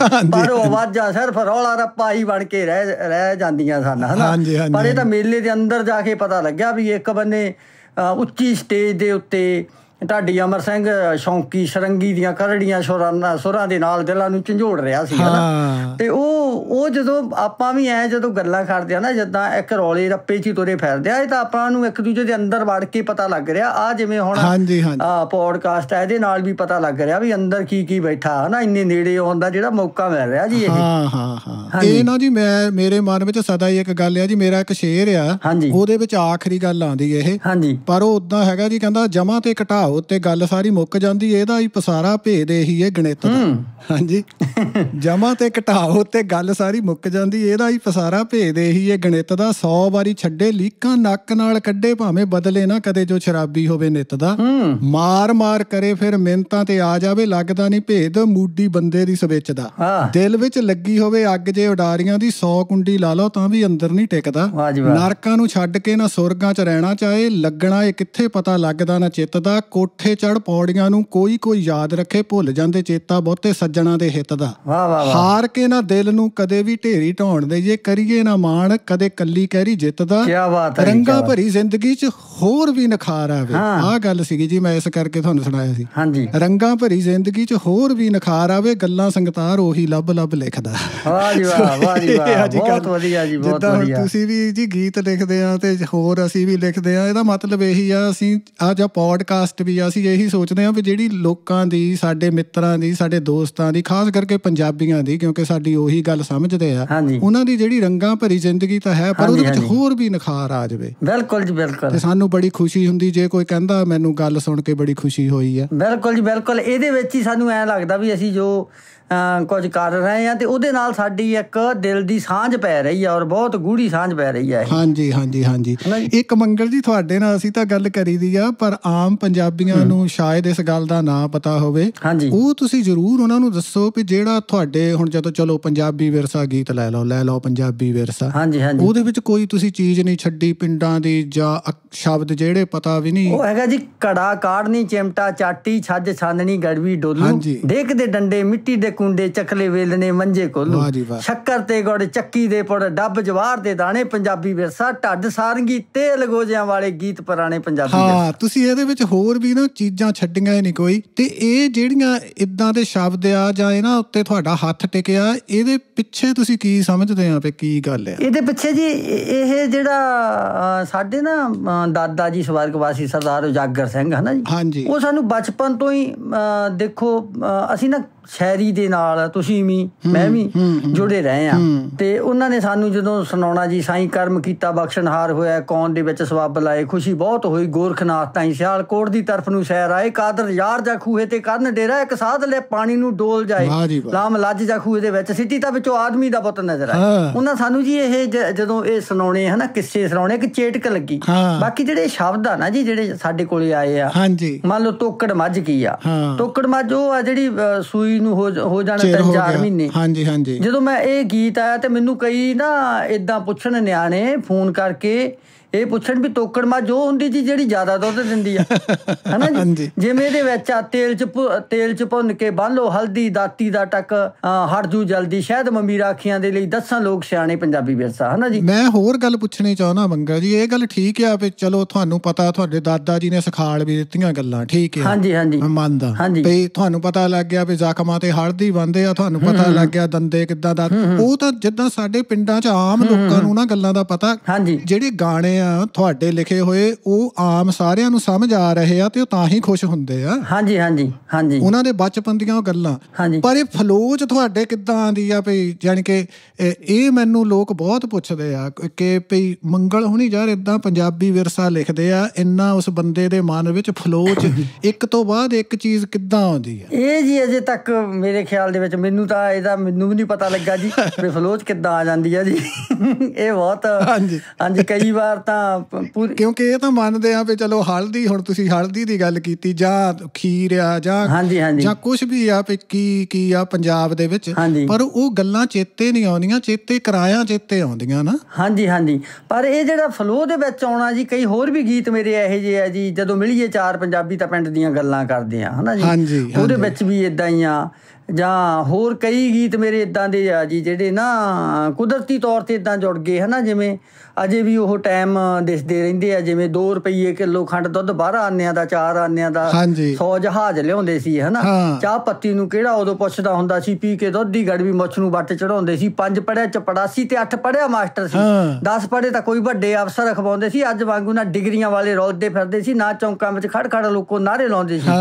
Speaker 2: ਉਹ ਆਵਾਜ਼ਾਂ ਸਿਰਫ ਰੌਲਾ ਰੱਪਾ ਹੀ ਬਣ ਕੇ ਰਹਿ ਰਹਿ ਜਾਂਦੀਆਂ ਸਨ ਹਨਾ ਪਰ ਇਹ ਤਾਂ ਮੇਲੇ ਦੇ ਅੰਦਰ ਜਾ ਕੇ ਪਤਾ ਲੱਗਿਆ ਵੀ ਇੱਕ ਬੰਨੇ ਉੱਚੀ ਸਟੇਜ ਦੇ ਉੱਤੇ ਢਾਡੀ ਅਮਰ ਸਿੰਘ ਸ਼ੌਂਕੀ ਸ਼ਰੰਗੀ ਦੀਆਂ ਕਰੜੀਆਂ ਨਾਲ ਸੁਰਾਂ ਦੇ ਨਾਲ ਦਿਲਾਂ ਨੂੰ ਝੰਜੋੜ ਰਿਹਾ ਸੀ ਹਨਾ ਤੇ ਉਹ ਉਹ ਜਦੋਂ ਆਪਾਂ ਵੀ ਐ ਜਦੋਂ ਗੱਲਾਂ ਕਰਦੇ ਆ ਨਾ ਜਦਾਂ ਇੱਕ ਰੌਲੇ ਰੱਪੇ 'ਚ ਤੁਰੇ ਫਿਰਦੇ ਆ ਇਹ ਤਾਂ ਆਪਾਂ ਨੂੰ ਇੱਕ ਦੂਜੇ ਦੇ ਅੰਦਰ ਵੜ ਕੇ ਪਤਾ ਲੱਗ ਰਿਹਾ ਆ ਜਿਵੇਂ ਹੁਣ ਹਾਂਜੀ ਹਾਂਜੀ ਆ ਪੋਡਕਾਸਟ ਹੈ ਇਹਦੇ ਨਾਲ ਵੀ ਪਤਾ ਲੱਗ ਰਿਹਾ ਵੀ ਅੰਦਰ ਕੀ ਕੀ ਬੈਠਾ ਹਨਾ ਇੰਨੇ ਨੇੜੇ ਹੁੰਦਾ ਜਿਹੜਾ ਮੌਕਾ ਮਿਲ ਰਿਹਾ ਜੀ ਇਹ ਹਾਂ
Speaker 1: ਹਾਂ ਹਾਂ ਇਹ ਨਾ ਜੀ ਮੈਂ ਮੇਰੇ ਮਨ ਵਿੱਚ ਸਦਾ ਹੀ ਇੱਕ ਗੱਲ ਆ ਜੀ ਮੇਰਾ ਇੱਕ ਸ਼ੇਰ ਆ ਉਹਦੇ ਵਿੱਚ ਆਖਰੀ ਗੱਲ ਆਂਦੀ ਇਹ ਪਰ ਉਹ ਉਦਾਂ ਹੈਗਾ ਜੀ ਕਹਿੰਦਾ ਜਮਾ ਤੇ ਘਟਾਓ ਤੇ ਗੱਲ ਸਾਰੀ ਮੁੱਕ ਜਾਂਦੀ ਇਹਦਾ ਹੀ ਪਸਾਰਾ ਭੇਦ ਇਹੀ ਹੈ ਗਣਿਤ ਦਾ ਹਾਂਜੀ ਜਮਾ ਤੇ ਘਟਾਓ ਤੇ ਗੱਲ ਗੱਲ ਸਾਰੀ ਮੁੱਕ ਜਾਂਦੀ ਇਹਦਾ ਹੀ ਫਸਾਰਾ ਭੇਜਦੇ ਹੀ ਇਹ ਗਣਿਤ ਦਾ 100 ਵਾਰੀ ਛੱਡੇ ਲੀਕਾਂ ਨੱਕ ਨਾਲ ਕੱਢੇ ਭਾਵੇਂ ਬਦਲੇ ਨਾ ਕਦੇ ਜੋ ਸ਼ਰਾਬੀ ਹੋਵੇ ਨਿਤ ਦਾ ਮਾਰ ਮਾਰ ਕਰੇ ਫਿਰ ਮਿੰਤਾਂ ਤੇ ਆ ਜਾਵੇ ਲੱਗਦਾ ਨਹੀਂ ਭੇਦ ਮੂਡੀ ਬੰਦੇ ਦੀ ਸਵਿਚ ਦਾ ਦਿਲ ਵਿੱਚ ਲੱਗੀ ਹੋਵੇ ਅੱਗ ਜੇ ਉਡਾਰੀਆਂ ਦੀ 100 ਕੁੰਡੀ ਲਾ ਲਓ ਤਾਂ ਵੀ ਅੰਦਰ ਨਹੀਂ ਟਿਕਦਾ ਨਰਕਾਂ ਨੂੰ ਛੱਡ ਕੇ ਨਾ ਸੁਰਗਾਂ 'ਚ ਰਹਿਣਾ ਚਾਹੇ ਲੱਗਣਾ ਇਹ ਕਿੱਥੇ ਪਤਾ ਲੱਗਦਾ ਨਾ ਚਿੱਤ ਦਾ ਕੋਠੇ ਚੜ ਪੌੜੀਆਂ ਨੂੰ ਕੋਈ ਕੋਈ ਯਾਦ ਰੱਖੇ ਭੁੱਲ ਜਾਂਦੇ ਚੇਤਾ ਬਹੁਤੇ ਸੱਜਣਾ ਦੇ ਹਿੱਤ ਦਾ ਹਾਰ ਕੇ ਨਾ ਦਿਲ ਨੂੰ ਕਦੇ ਵੀ ਢੇਰੀ ਢਾਉਣ ਦੇ ਜੇ ਕਰੀਏ ਨਾ ਮਾਣ ਕਦੇ ਕੱਲੀ ਕਹਿਰੀ ਜਿੱਤਦਾ ਕੀ ਬਾਤ ਹੈ ਰੰਗਾ ਭਰੀ ਜ਼ਿੰਦਗੀ 'ਚ ਹੋਰ ਵੀ ਨਖਾਰ ਆਵੇ ਆਹ ਗੱਲ ਸੀਗੀ ਜੀ ਮੈਂ ਇਸ ਕਰਕੇ ਤੁਹਾਨੂੰ ਸੁਣਾਇਆ ਸੀ ਹਾਂਜੀ ਰੰਗਾ ਭਰੀ ਜ਼ਿੰਦਗੀ 'ਚ ਹੋਰ ਵੀ ਨਖਾਰ ਆਵੇ ਗੱਲਾਂ ਸੰਗਤਾਰ ਉਹੀ ਲੱਭ ਲੱਭ ਲਿਖਦਾ ਵਾਹ ਜੀ ਵਾਹ ਵਾਹ ਜੀ ਵਾਹ ਬਹੁਤ
Speaker 2: ਵਧੀਆ ਜੀ ਬਹੁਤ ਵਧੀਆ
Speaker 1: ਤੁਸੀਂ ਵੀ ਜੀ ਗੀਤ ਲਿਖਦੇ ਆ ਤੇ ਹੋਰ ਅਸੀਂ ਵੀ ਲਿਖਦੇ ਆ ਇਹਦਾ ਮਤਲਬ ਇਹੀ ਆ ਅਸੀਂ ਆ ਜਾਂ ਪੋਡਕਾਸਟ ਵੀ ਆ ਅਸੀਂ ਇਹੀ ਸੋਚਦੇ ਆ ਵੀ ਜਿਹੜੀ ਲੋਕਾਂ ਦੀ ਸਾਡੇ ਮਿੱਤਰਾਂ ਦੀ ਸਾਡੇ ਦੋਸਤਾਂ ਦੀ ਖਾਸ ਕਰਕੇ ਪੰਜਾਬੀਆਂ ਦੀ ਕਿਉਂਕਿ ਸਾਡੀ ਉਹੀ ਗੱਲ ਸਮਝਦੇ ਆ ਉਹਨਾਂ ਦੀ ਜਿਹੜੀ ਰੰਗਾਂ ਭਰੀ ਜ਼ਿੰਦਗੀ ਤਾਂ ਹੈ ਪਰ ਉਹਦੇ ਵਿੱਚ ਹੋਰ ਵੀ ਨਿਖਾਰ ਆ ਜਾਵੇ ਬਿਲਕੁਲ ਜੀ ਬਿਲਕੁਲ ਤੇ ਸਾਨੂੰ ਬੜੀ ਖੁਸ਼ੀ ਹੁੰਦੀ ਜੇ ਕੋਈ ਕਹਿੰਦਾ ਮੈਨੂੰ ਗੱਲ ਸੁਣ ਕੇ ਬੜੀ ਖੁਸ਼ੀ ਹੋਈ ਆ ਬਿਲਕੁਲ ਜੀ ਬਿਲਕੁਲ ਇਹਦੇ ਵਿੱਚ ਹੀ ਸਾਨੂੰ ਐ ਲੱਗਦਾ ਵੀ ਅਸੀਂ ਜੋ
Speaker 2: ਕੁਝ ਕਰ ਰਹੇ ਆ ਤੇ ਉਹਦੇ ਨਾਲ ਸਾਡੀ ਇੱਕ ਦਿਲ ਦੀ ਸਾਂਝ ਪੈ ਰਹੀ ਆ ਔਰ ਬਹੁਤ ਗੂੜੀ ਸਾਂਝ ਪੈ ਰਹੀ ਆ
Speaker 1: ਹਾਂਜੀ ਹਾਂਜੀ ਹਾਂਜੀ ਇੱਕ ਮੰਗਲ ਜੀ ਤੁਹਾਡੇ ਨਾਲ ਅਸੀਂ ਤਾਂ ਗੱਲ ਕਰੀ ਦੀ ਆ ਪਰ ਆਮ ਪੰਜਾਬੀਆਂ ਨੂੰ ਸ਼ਾਇਦ ਇਸ ਗੱਲ ਦਾ ਨਾਂ ਪਤਾ ਹੋਵੇ ਉਹ ਤੁਸੀਂ ਜ਼ਰੂਰ ਉਹਨਾਂ ਨੂੰ ਦੱਸੋ ਕਿ ਜਿਹੜਾ ਤੁਹਾਡੇ ਹੁਣ ਜਦੋਂ ਚਲੋ ਪੰਜਾਬੀ ਵਿਰਸਾ ਗੀਤ ਲੈ ਲਓ ਲੈ ਲਓ ਪੰਜਾਬੀ ਵਿਰਸਾ ਉਹਦੇ ਵਿੱਚ ਕੋਈ ਤੁਸੀਂ ਚੀਜ਼ ਨਹੀਂ ਛੱਡੀ ਪਿੰਡਾਂ ਦੀ ਜਾਂ ਸ਼ਬਦ ਜਿਹੜੇ ਪਤਾ ਵੀ ਨਹੀਂ ਉਹ ਹੈਗਾ
Speaker 2: ਜੀ ਕੜਾ ਕਾੜਨੀ
Speaker 1: ਚਿਮਟਾ ਚਾਟੀ ਛੱਜ ਛਾਨਣੀ ਗੜਵੀ ਡੋਲੂ ਦੇਖਦੇ ਡੰਡੇ
Speaker 2: ਮਿੱਟੀ ਦੇ ਕੁੰਡੇ ਚੱਕਲੇ ਵੇਲਨੇ ਮੰਜੇ ਕੋਲੂ ਸ਼ੱਕਰ ਤੇ ਗੁੜ ਚੱਕੀ ਦੇ ਪੜ ਡੱਬ ਜਵਾਰ ਦੇ ਦਾਣੇ ਪੰਜਾਬੀ ਵਿਰਸਾ ਢੱਡ ਸਾਰੰਗੀ ਤੇ ਲਗੋਜਿਆਂ ਵਾਲੇ ਗੀਤ ਪੁਰਾਣੇ ਪੰਜਾਬੀ ਹਾਂ
Speaker 1: ਤੁਸੀਂ ਇਹਦੇ ਵਿੱਚ ਹੋਰ ਵੀ ਨਾ ਚੀਜ਼ਾਂ ਛੱਡੀਆਂ ਨਹੀਂ ਕੋਈ ਤੇ ਇਹ ਜਿਹੜੀਆਂ ਇਦਾਂ ਦੇ ਸ਼ਬਦ ਆ ਜਾਂ ਇਹਨਾਂ ਉੱਤੇ ਤੁਹਾਡਾ ਹੱਥ ਟਿਕਿਆ ਇਹਦੇ ਪਿੱਛੇ ਤੁਸੀਂ ਕੀ ਸਮਝਦੇ ਆ ਤੇ ਕੀ ਗੱਲ ਆ
Speaker 2: ਇਹਦੇ ਪਿੱਛੇ ਜੀ ਇਹ ਜਿਹੜਾ ਸਾਡੇ ਨਾ ਦਾਦਾ ਜੀ ਸਵਰਗਵਾਸੀ ਸਰਦਾਰ ਉਜਾਗਰ ਸਿੰਘ ਹਨਾ ਜੀ ਉਹ ਸਾਨੂੰ ਬਚਪਨ ਤੋਂ ਹੀ ਦੇਖੋ ਅਸੀਂ ਨਾ ਸ਼ਾਇਰੀ ਦੇ ਨਾਲ ਤੁਸੀਂ ਵੀ ਮੈਂ ਵੀ ਜੁੜੇ ਰਹੇ ਆ ਤੇ ਉਹਨਾਂ ਨੇ ਸਾਨੂੰ ਜਦੋਂ ਸੁਣਾਉਣਾ ਜੀ ਸਾਈਂ ਕਰਮ ਕੀਤਾ ਬਖਸ਼ਣਹਾਰ ਹੋਇਆ ਕੌਣ ਦੇ ਵਿੱਚ ਸਵਾਬ ਲਾਏ ਖੁਸ਼ੀ ਬਹੁਤ ਹੋਈ ਗੋਰਖਨਾਥ ਤਾਂ ਸਿਆਲਕੋਟ ਦੀ ਤਰਫ ਨੂੰ ਸੈਰ ਆਏ ਕਾਦਰ ਯਾਰ ਜਾ ਖੂਹੇ ਤੇ ਕਰਨ ਡੇਰਾ ਇੱਕ ਸਾਧ ਲੈ ਪਾਣੀ ਨੂੰ ਡੋਲ ਜਾਏ ਲਾਮ ਲੱਜ ਜਾ ਖੂਹੇ ਦੇ ਵਿੱਚ ਸਿੱਟੀ ਤਾਂ ਵਿੱਚੋਂ ਆਦਮੀ ਦਾ ਪੁੱਤ ਨਜ਼ਰ ਆਇਆ ਉਹਨਾਂ ਸਾਨੂੰ ਜੀ ਇਹ ਜਦੋਂ ਇਹ ਸੁਣਾਉਣੇ ਹਨਾ ਕਿੱਸੇ ਸੁਣਾਉਣੇ ਕਿ ਚੇਟਕ ਲੱਗੀ ਬਾਕੀ ਜਿਹੜੇ ਸ਼ਬਦ ਆ ਨਾ ਜੀ ਜਿਹੜੇ ਸਾਡੇ ਕੋਲੇ ਆਏ ਆ ਮੰਨ ਲਓ ਟੋਕੜ ਮੱਝ ਕੀ ਆ ਟੋਕੜ ਮੱਝ ਉਹ ਆ ਜਿਹੜੀ ਸੂਈ ਚੀਜ਼ ਨੂੰ ਹੋ ਜਾਣਾ 3-4 ਮਹੀਨੇ
Speaker 1: ਹਾਂਜੀ ਹਾਂਜੀ ਜਦੋਂ
Speaker 2: ਮੈਂ ਇਹ ਗੀਤ ਆਇਆ ਤੇ ਮੈਨੂੰ ਕਈ ਨਾ ਇਦਾਂ ਪੁੱਛਣ ਨਿਆਣੇ ਫੋਨ ਕਰਕੇ ਇਹ ਪੁੱਛਣ ਵੀ ਤੋਕੜ ਮਾ ਜੋ ਹੁੰਦੀ ਜੀ ਜਿਹੜੀ ਜ਼ਿਆਦਾ ਦੁੱਧ ਦਿੰਦੀ ਆ [laughs] ਹਨਾ ਜੀ ਜਿਵੇਂ ਇਹਦੇ ਵਿੱਚ ਆ ਤੇਲ ਚ ਤੇਲ ਚ ਭੁੰਨ ਕੇ ਬੰਨ ਲੋ ਹਲਦੀ ਦਾਤੀ ਦਾ ਟੱਕ ਹਰਜੂ ਜਲਦੀ ਸ਼ਾਇਦ ਮਮੀਰਾ ਰਾਖੀਆਂ ਦੇ ਲਈ ਦੱਸਾਂ ਲੋਕ ਸਿਆਣੇ ਪੰਜਾਬੀ ਵਿਰਸਾ ਹਨਾ
Speaker 1: ਜੀ ਮੈਂ ਹੋਰ ਗੱਲ ਪੁੱਛਣੀ ਚਾਹਣਾ ਮੰਗਾ ਜੀ ਇਹ ਗੱਲ ਠੀਕ ਆ ਵੀ ਚਲੋ ਤੁਹਾਨੂੰ ਪਤਾ ਤੁਹਾਡੇ ਦਾਦਾ ਜੀ ਨੇ ਸਿਖਾਲ ਵੀ ਦਿੱਤੀਆਂ ਗੱਲਾਂ ਠੀਕ ਆ ਹਾਂਜੀ ਹਾਂਜੀ ਮੈਂ ਮੰਨਦਾ ਵੀ ਤੁਹਾਨੂੰ ਪਤਾ ਲੱਗ ਗਿਆ ਵੀ ਜ਼ਖਮਾਂ ਤੇ ਹਲਦੀ ਬੰਦੇ ਆ ਤੁਹਾਨੂੰ ਪਤਾ ਲੱਗ ਗਿਆ ਦੰਦੇ ਕਿੱਦਾਂ ਦਾ ਉਹ ਤਾਂ ਜਿੱਦਾਂ ਸਾਡੇ ਪਿੰਡਾਂ 'ਚ ਆਮ ਲੋਕਾਂ ਨੂੰ ਨਾ ਗੱਲਾਂ ਦਾ ਪਤਾ ਜਿਹੜੇ ਗਾਣੇ ਆ ਤੁਹਾਡੇ ਲਿਖੇ ਹੋਏ ਉਹ ਆਮ ਸਾਰਿਆਂ ਨੂੰ ਸਮਝ ਆ ਰਹੇ ਆ ਤੇ ਉਹ ਤਾਂ ਹੀ ਖੁਸ਼ ਹੁੰਦੇ ਆ ਹਾਂਜੀ ਹਾਂਜੀ ਹਾਂਜੀ ਉਹਨਾਂ ਦੇ ਬਚਪਨ ਦੀਆਂ ਉਹ ਗੱਲਾਂ ਪਰ ਇਹ ਫਲੋ ਚ ਤੁਹਾਡੇ ਕਿੱਦਾਂ ਆਂਦੀ ਆ ਭਈ ਯਾਨੀ ਕਿ ਇਹ ਮੈਨੂੰ ਲੋਕ ਬਹੁਤ ਪੁੱਛਦੇ ਆ ਕਿ ਭਈ ਮੰਗਲ ਹੁਣੀ ਯਾਰ ਇਦਾਂ ਪੰਜਾਬੀ ਵਿਰਸਾ ਲਿਖਦੇ ਆ ਇੰਨਾ ਉਸ ਬੰਦੇ ਦੇ ਮਨ ਵਿੱਚ ਫਲੋ ਚ [laughs] ਇੱਕ ਤੋਂ ਬਾਅਦ ਇੱਕ ਚੀਜ਼ ਕਿੱਦਾਂ ਆਉਂਦੀ ਆ
Speaker 2: ਇਹ ਜੀ ਅਜੇ ਤੱਕ ਮੇਰੇ ਖਿਆਲ ਦੇ ਵਿੱਚ ਮੈਨੂੰ ਤਾਂ ਇਹਦਾ ਮੈਨੂੰ ਵੀ ਨਹੀਂ ਪਤਾ ਲੱਗਾ ਜੀ [laughs] ਫਲੋ ਚ ਕਿੱਦਾਂ ਆ ਜਾਂਦੀ ਆ ਜੀ ਇਹ
Speaker 1: ਬਹੁਤ ਹਾਂਜੀ ਹਾਂਜੀ ਕਈ ਵਾਰ ਤਾਂ ਤਾਂ ਪੂਰੀ ਕਿਉਂਕਿ ਇਹ ਤਾਂ ਮੰਨਦੇ ਆ ਵੀ ਚਲੋ ਹਲਦੀ ਹੁਣ ਤੁਸੀਂ ਹਲਦੀ ਦੀ ਗੱਲ ਕੀਤੀ ਜਾਂ ਖੀਰ ਆ ਜਾਂ ਜਾਂ ਕੁਝ ਵੀ ਆ ਵੀ ਕੀ ਕੀ ਆ ਪੰਜਾਬ ਦੇ ਵਿੱਚ ਪਰ ਉਹ ਗੱਲਾਂ ਚੇਤੇ ਨਹੀਂ ਆਉਂਦੀਆਂ ਚੇਤੇ ਕਰਾਇਆ ਚੇਤੇ ਆਉਂਦੀਆਂ ਨਾ
Speaker 2: ਹਾਂਜੀ ਹਾਂਜੀ ਪਰ ਇਹ ਜਿਹੜਾ ਫਲੋ ਦੇ ਵਿੱਚ ਆਉਣਾ ਜੀ ਕਈ ਹੋਰ ਵੀ ਗੀਤ ਮੇਰੇ ਇਹੋ ਜਿਹੇ ਆ ਜੀ ਜਦੋਂ ਮਿਲੀਏ ਚਾਰ ਪੰਜਾਬੀ ਤਾਂ ਪਿੰਡ ਦੀਆਂ ਗੱਲਾਂ ਕਰਦੇ ਆ ਹਨਾ ਜੀ ਉਹਦੇ ਵਿੱਚ ਵੀ ਇਦਾਂ ਹੀ ਆ ਜਾਂ ਹੋਰ ਕਈ ਗੀਤ ਮੇਰੇ ਇਦਾਂ ਦੇ ਆ ਜੀ ਜਿਹੜੇ ਨਾ ਕੁਦਰਤੀ ਤੌਰ ਤੇ ਇਦਾਂ ਜੁੜ ਗਏ ਹਨਾ ਜਿਵੇਂ ਅਜੇ ਵੀ ਉਹ ਟਾਈਮ ਦਿਸਦੇ ਰਹਿੰਦੇ ਆ ਜਿਵੇਂ 2 ਰੁਪਏ ਕਿਲੋ ਖੰਡ ਦੁੱਧ 12 ਆਨਿਆਂ ਦਾ 4 ਆਨਿਆਂ ਦਾ 100 ਜਹਾਜ਼ ਲਿਆਉਂਦੇ ਸੀ ਹਨਾ ਚਾਹ ਪੱਤੀ ਨੂੰ ਕਿਹੜਾ ਉਦੋਂ ਪੁੱਛਦਾ ਹੁੰਦਾ ਸੀ ਪੀ ਕੇ ਦੁੱਧ ਦੀ ਗੜਵੀ ਮੁੱਛ ਨੂੰ ਵੱਟ ਚੜਾਉਂਦੇ ਸੀ ਪੰਜ ਪੜਿਆ ਚਪੜਾਸੀ ਤੇ ਅੱਠ ਪੜਿਆ ਮਾਸਟਰ ਸੀ 10 ਪੜੇ ਤਾਂ ਕੋਈ ਵੱਡੇ ਅਫਸਰ ਖਵਾਉਂਦੇ ਸੀ ਅੱਜ ਵਾਂਗੂ ਨਾ ਡਿਗਰੀਆਂ ਵਾਲੇ ਰੋਲਦੇ ਫਿਰਦੇ ਸੀ ਨਾ ਚੌਂਕਾਂ ਵਿੱਚ ਖੜ ਖੜ ਲੋਕੋ ਨਾਰੇ ਲਾਉਂਦੇ ਸੀ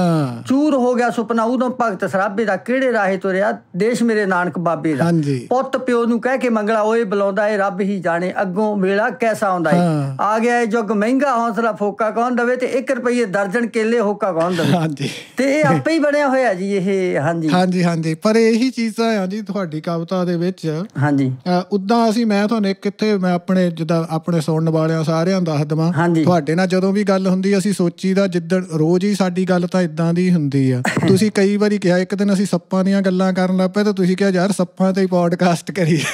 Speaker 2: ਚੂਰ ਹੋ ਗਿਆ ਸੁਪਨਾ ਉਦੋਂ ਭਗਤ ਸਰਾਬੇ ਦਾ ਕਿਹੜੇ ਰਾਹੇ ਤੁਰਿਆ ਦੇਸ਼ ਮੇਰੇ ਨਾਨਕ ਬਾਬੇ ਦਾ ਪੁੱਤ ਪਿਓ ਨੂੰ ਕਹਿ ਕੇ ਮੰਗਲਾ ਓਏ ਬੁਲਾਉਂਦਾ ਏ ਰੱਬ ਹੀ ਜਾਣੇ ਅੱਗੋਂ ਵੇਲਾ बेड़ा ਕੈਸਾ ਹੁੰਦਾ ਹੈ ਆ ਗਿਆ है जुग ਮਹਿੰਗਾ ਹੌਸਲਾ ਫੋਕਾ ਕੌਣ ਦਵੇ ਤੇ 1 ਰੁਪਏ ਦਰਜਨ ਕੇਲੇ ਹੋਕਾ ਕੌਣ ਦਵੇ ਹਾਂਜੀ
Speaker 1: ਤੇ ਇਹ ਆਪੇ ਹੀ ਬਣਿਆ ਹੋਇਆ ਜੀ ਇਹ ਹਾਂਜੀ ਹਾਂਜੀ ਹਾਂਜੀ ਪਰ ਇਹੀ ਚੀਜ਼ਾਂ ਆ ਜੀ ਤੁਹਾਡੀ ਕਵਿਤਾ ਦੇ ਵਿੱਚ ਹਾਂਜੀ ਉਦਾਂ ਅਸੀਂ ਮੈਂ ਤੁਹਾਨੂੰ ਕਿੱਥੇ ਮੈਂ ਆਪਣੇ ਜਿੱਦਾਂ ਆਪਣੇ ਸੁਣਨ ਵਾਲਿਆਂ ਸਾਰਿਆਂ ਦੱਸ ਦਵਾਂ ਤੁਹਾਡੇ ਨਾਲ ਜਦੋਂ ਵੀ ਗੱਲ ਹੁੰਦੀ ਅਸੀਂ ਸੋਚੀਦਾ ਜਿੱਦਣ ਰੋਜ਼ ਹੀ ਸਾਡੀ ਗੱਲ ਤਾਂ ਇਦਾਂ ਦੀ ਹੁੰਦੀ ਆ [laughs] ਤੁਸੀਂ ਕਈ ਵਾਰੀ ਕਿਹਾ ਇੱਕ ਦਿਨ ਅਸੀਂ ਸੱਪਾਂ ਦੀਆਂ ਗੱਲਾਂ ਕਰਨ ਲੱਗ ਪਏ ਤਾਂ ਤੁਸੀਂ ਕਿਹਾ ਯਾਰ ਸੱਪਾਂ ਤੇ ਹੀ ਪੋਡਕਾਸਟ ਕਰੀ [laughs]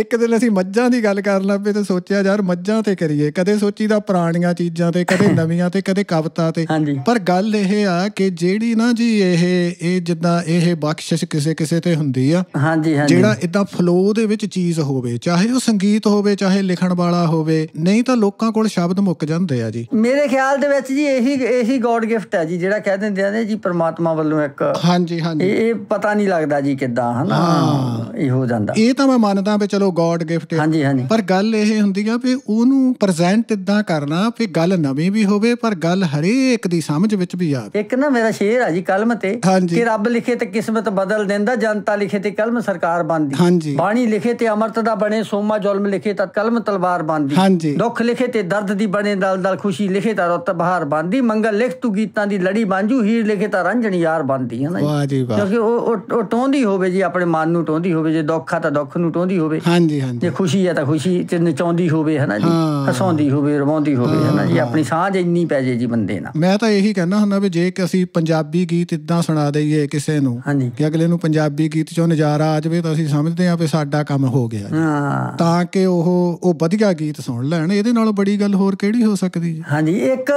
Speaker 1: ਇੱਕ ਦਿਨ ਅਸੀਂ ਮੱਝਾਂ ਦੀ ਗੱਲ ਕਰਨ ਲੱਗੇ ਤਾਂ ਸੋਚਿਆ ਯਾਰ ਮੱਝਾਂ ਤੇ ਕਰੀਏ ਕਦੇ ਸੋਚੀਦਾ ਪੁਰਾਣੀਆਂ ਚੀਜ਼ਾਂ ਤੇ ਕਦੇ ਨਵੀਆਂ ਤੇ ਕਦੇ ਕਵਤਾ ਤੇ ਪਰ ਗੱਲ ਇਹ ਆ ਕਿ ਜਿਹੜੀ ਨਾ ਜੀ ਇਹ ਇਹ ਜਿੱਦਾਂ ਇਹ ਬਖਸ਼ਿਸ਼ ਕਿਸੇ ਕਿਸੇ ਤੇ ਹੁੰਦੀ ਆ ਹਾਂਜੀ ਹਾਂਜੀ ਜਿਹੜਾ ਇਦਾਂ ਫਲੋ ਦੇ ਵਿੱਚ ਚੀਜ਼ ਹੋਵੇ ਚਾਹੇ ਉਹ ਸੰਗੀਤ ਹੋਵੇ ਚਾਹੇ ਲਿਖਣ ਵਾਲਾ ਹੋਵੇ ਨਹੀਂ ਤਾਂ ਲੋਕਾਂ ਕੋਲ ਸ਼ਬਦ ਮੁੱਕ ਜਾਂਦੇ ਆ ਜੀ
Speaker 2: ਮੇਰੇ ਖਿਆਲ ਦੇ ਵਿੱਚ ਜੀ ਇਹੀ ਇਹੀ ਗੋਡ ਗਿਫਟ ਹੈ ਜੀ ਜਿਹੜਾ ਕਹਿ ਦਿੰਦੇ ਆ ਨੇ ਜੀ ਪ੍ਰਮਾਤਮਾ ਵੱਲੋਂ ਇੱਕ ਹਾਂਜੀ ਹਾਂਜੀ ਇਹ ਪਤਾ ਨਹੀਂ ਲੱਗਦਾ ਜੀ ਕਿਦਾਂ ਹਨਾ ਇਹ ਹੋ ਜਾਂਦਾ
Speaker 1: ਇਹ ਤਾਂ ਮੈਂ ਮੰਨਦਾ ਵੀ ਚਲੋ ਗੋਡ ਗਿਫਟ ਹਾਂਜੀ ਹਾਂਜੀ ਪਰ ਗੱਲ ਇਹ ਹੁੰਦੀ ਆ ਵੀ ਉਹਨੂੰ ਪ੍ਰੈਜ਼ੈਂਟ ਇਦਾਂ ਕਰਨਾ ਵੀ ਗੱਲ ਨਵੀਂ ਵੀ ਹੋਵੇ ਪਰ ਗੱਲ ਹਰੇਕ ਦੀ ਸਮਝ ਵਿੱਚ ਵੀ ਆਵੇ
Speaker 2: ਇੱਕ ਨਾ ਮੇਰਾ ਸ਼ੇਰ ਆ ਜੀ ਕਲਮ ਤੇ ਕਿ ਰੱਬ ਲਿਖੇ ਤੇ ਕਿਸਮਤ ਬਦਲ ਦਿੰਦਾ ਜਨਤਾ ਲਿਖੇ ਤੇ ਕਲਮ ਸਰਕਾਰ ਬਣਦੀ ਬਾਣੀ ਲਿਖੇ ਤੇ ਅਮਰਤ ਦਾ ਬਣੇ ਸੋਮਾ ਜ਼ੁਲਮ ਲਿਖੇ ਤਾਂ ਕਲਮ ਤਲਵਾਰ ਬਣਦੀ ਦੁੱਖ ਲਿਖੇ ਤੇ ਦਰਦ ਦੀ ਬਣੇ ਦਲ ਦਲ ਖੁਸ਼ੀ ਲਿਖੇ ਤਾਂ ਰੁੱਤ ਬਹਾਰ ਬਣਦੀ ਮੰਗਲ ਲਿਖ ਤੂੰ ਗੀਤਾਂ ਦੀ ਲੜੀ ਬਾਂਝੂ ਹੀਰ ਲਿਖੇ ਤਾਂ ਰੰਜਣ ਯਾਰ ਬਣਦੀ ਹੈ ਨਾ ਵਾਹ ਜੀ ਵਾਹ ਕਿਉਂਕਿ ਉਹ ਉਹ ਟੋਂਦੀ ਹੋਵੇ ਜੀ ਆਪਣੇ ਮਨ ਨੂੰ ਟੋਂਦੀ ਹੋਵੇ ਜੇ ਦੁੱਖ ਆ ਤਾਂ ਦੁੱਖ ਨੂੰ ਟੋਂਦੀ ਹੋਵੇ ਹਾਂਜੀ ਹਾਂਜੀ ਜੇ ਖੁਸ਼ੀ ਖੁਸ਼ੀ ਹੈ ਤਾਂ ਖੁਸ਼ੀ ਤੇ ਨਚਾਉਂਦੀ ਹੋਵੇ ਹਨਾ ਜੀ ਹਸਾਉਂਦੀ ਹੋਵੇ ਰਵਾਉਂਦੀ ਹੋਵੇ ਹਨਾ ਜੀ ਆਪਣੀ ਸਾਹ ਇੰਨੀ ਪੈ ਜੇ ਜੀ ਬੰਦੇ ਨਾਲ
Speaker 1: ਮੈਂ ਤਾਂ ਇਹੀ ਕਹਿਣਾ ਹੁੰਦਾ ਵੀ ਜੇ ਕਿ ਅਸੀਂ ਪੰਜਾਬੀ ਗੀਤ ਇਦਾਂ ਸੁਣਾ ਦਈਏ ਕਿਸੇ ਨੂੰ ਕਿ ਅਗਲੇ ਨੂੰ ਪੰਜਾਬੀ ਗੀਤ ਚੋਂ ਨਜ਼ਾਰਾ ਆ ਜਾਵੇ ਤਾਂ ਅਸੀਂ ਸਮਝਦੇ ਹਾਂ ਵੀ ਸਾਡਾ ਕੰਮ ਹੋ ਗਿਆ ਜੀ ਤਾਂ ਕਿ ਉਹ ਉਹ ਵਧੀਆ ਗੀਤ ਸੁਣ ਲੈਣ ਇਹਦੇ ਨਾਲੋਂ ਬੜੀ ਗੱਲ ਹੋਰ ਕਿਹੜੀ ਹੋ ਸਕਦੀ ਜੀ ਹਾਂਜੀ ਇੱਕ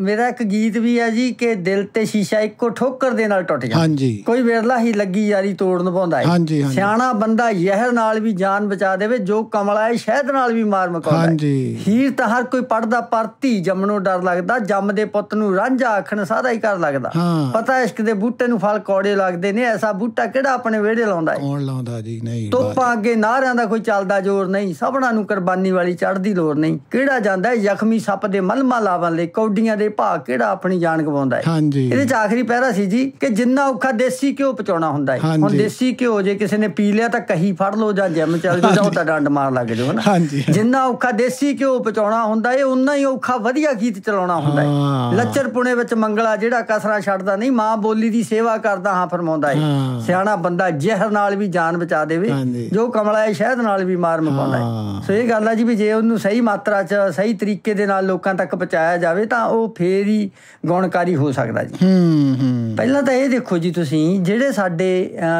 Speaker 2: ਮੇਰਾ ਇੱਕ ਗੀਤ ਵੀ ਹੈ ਜੀ ਕਿ ਦਿਲ ਤੇ ਸ਼ੀਸ਼ਾ ਇੱਕੋ ਠੋਕਰ ਦੇ ਨਾਲ ਟੁੱਟ ਜਾ ਹਾਂਜੀ ਕੋਈ ਵੇਰਲਾ ਹੀ ਲੱਗੀ ਯਾਰੀ ਤੋੜ ਪਾਉਂਦਾ ਹੈ ਸਿਆਣਾ ਬੰਦਾ ਜ਼ਹਿਰ ਨਾਲ ਵੀ ਜਾਨ ਬਚਾ ਦੇਵੇ ਜੋ ਕਮਲਾ ਹੈ ਸ਼ਹਿਦ ਨਾਲ ਵੀ ਮਾਰ ਮਕਾਉਂਦਾ ਹਾਂਜੀ ਹੀਰ ਤਾਂ ਹਰ ਕੋਈ ਪੜਦਾ ਪਰ ਧੀ ਜੰਮਣੋਂ ਡਰ ਲੱਗਦਾ ਜੰਮ ਦੇ ਪੁੱਤ ਨੂੰ ਰਾਂਝਾ ਆਖਣ ਸਾਦਾ ਹੀ ਕਰ ਲੱਗਦਾ ਪਤਾ ਇਸ਼ਕ ਦੇ ਬੂਟੇ ਨੂੰ ਫਲ ਕੌੜੇ ਲੱਗਦੇ ਨੇ ਐਸਾ ਬੂਟਾ ਕਿਹੜਾ ਆਪਣੇ ਵਿਹੜੇ ਲਾਉਂਦਾ ਹੈ ਕੌਣ ਲਾਉਂਦਾ ਜੀ ਨਹੀਂ ਤੋਪਾਂ ਅੱਗੇ ਨਾਰਿਆਂ ਦਾ ਕੋਈ ਚੱਲਦਾ ਜ਼ੋਰ ਨਹੀਂ ਸਭਣਾ ਨੂੰ ਕੁਰਬਾਨੀ ਵਾਲੀ ਚੜ੍ਹਦੀ ਲੋੜ ਨਹੀਂ ਕਿਹੜਾ ਜਾਂਦਾ ਜ਼ਖਮੀ ਸੱਪ ਦੇ ਮਲਮਾ ਲਾਵਣ ਲਈ ਕੌਡੀਆਂ ਦੇ ਭਾਅ ਕਿਹੜਾ ਆਪਣੀ ਜਾਨ ਗਵਾਉਂਦਾ ਹੈ ਹਾਂਜੀ ਇਹਦੇ ਚ ਆਖਰੀ ਪਹਿਰਾ ਸੀ ਜੀ ਕਿ ਜਿੰਨਾ ਔਖਾ ਦੇਸੀ ਘਿਓ ਪਚਾਉਣਾ ਹੁੰਦਾ ਹੈ ਹੁਣ ਦੇਸੀ ਘਿਓ ਜੇ ਕਿਸੇ ਨੇ ਪੀ ਲਿਆ ਤਾਂ ਕਹੀ ਫੜ ਲੋ ਜਾਂ ਜਿਮ ਚੱਲ ਜਾਓ ਤਾਂ ਡੰਡ ਮਾਰ ਲੱਗ ਜਾਓ ਨਾ ਜਿੰਨਾ ਔਖਾ ਦੇਸੀ ਘਿਓ ਪਚਾਉਣਾ ਹੁੰਦਾ ਏ ਉਨਾ ਹੀ ਔਖਾ ਵਧੀਆ ਗੀਤ ਚਲਾਉਣਾ ਹੁੰਦਾ ਏ ਲੱਚਰ ਪੁਣੇ ਵਿੱਚ ਮੰਗਲਾ ਜਿਹੜਾ ਕਸਰਾ ਛੱਡਦਾ ਨਹੀਂ ਮਾਂ ਬੋਲੀ ਦੀ ਸੇਵਾ ਕਰਦਾ ਹਾਂ ਫਰਮਾਉਂਦਾ ਏ ਸਿਆਣਾ ਬੰਦਾ ਜ਼ਹਿਰ ਨਾਲ ਵੀ ਜਾਨ ਬਚਾ ਦੇਵੇ ਜੋ ਕਮਲਾ ਏ ਸ਼ਹਿਦ ਨਾਲ ਵੀ ਮਾਰ ਮਪਾਉਂਦਾ ਏ ਸੋ ਇਹ ਗੱਲ ਆ ਜੀ ਵੀ ਜੇ ਉਹਨੂੰ ਸਹੀ ਮਾਤਰਾ 'ਚ ਸਹੀ ਤਰੀਕੇ ਦੇ ਨਾਲ ਲੋਕਾਂ ਤੱਕ ਪਹੁੰਚਾਇਆ ਜਾਵੇ ਤਾਂ ਉਹ ਫੇਰ ਹੀ ਗੁਣਕਾਰੀ ਹੋ ਸਕਦਾ ਜੀ ਹੂੰ ਹੂੰ ਪਹਿਲਾਂ ਤਾਂ ਇਹ ਦੇਖੋ ਜੀ ਤੁਸੀਂ ਜਿਹੜੇ ਸਾਡੇ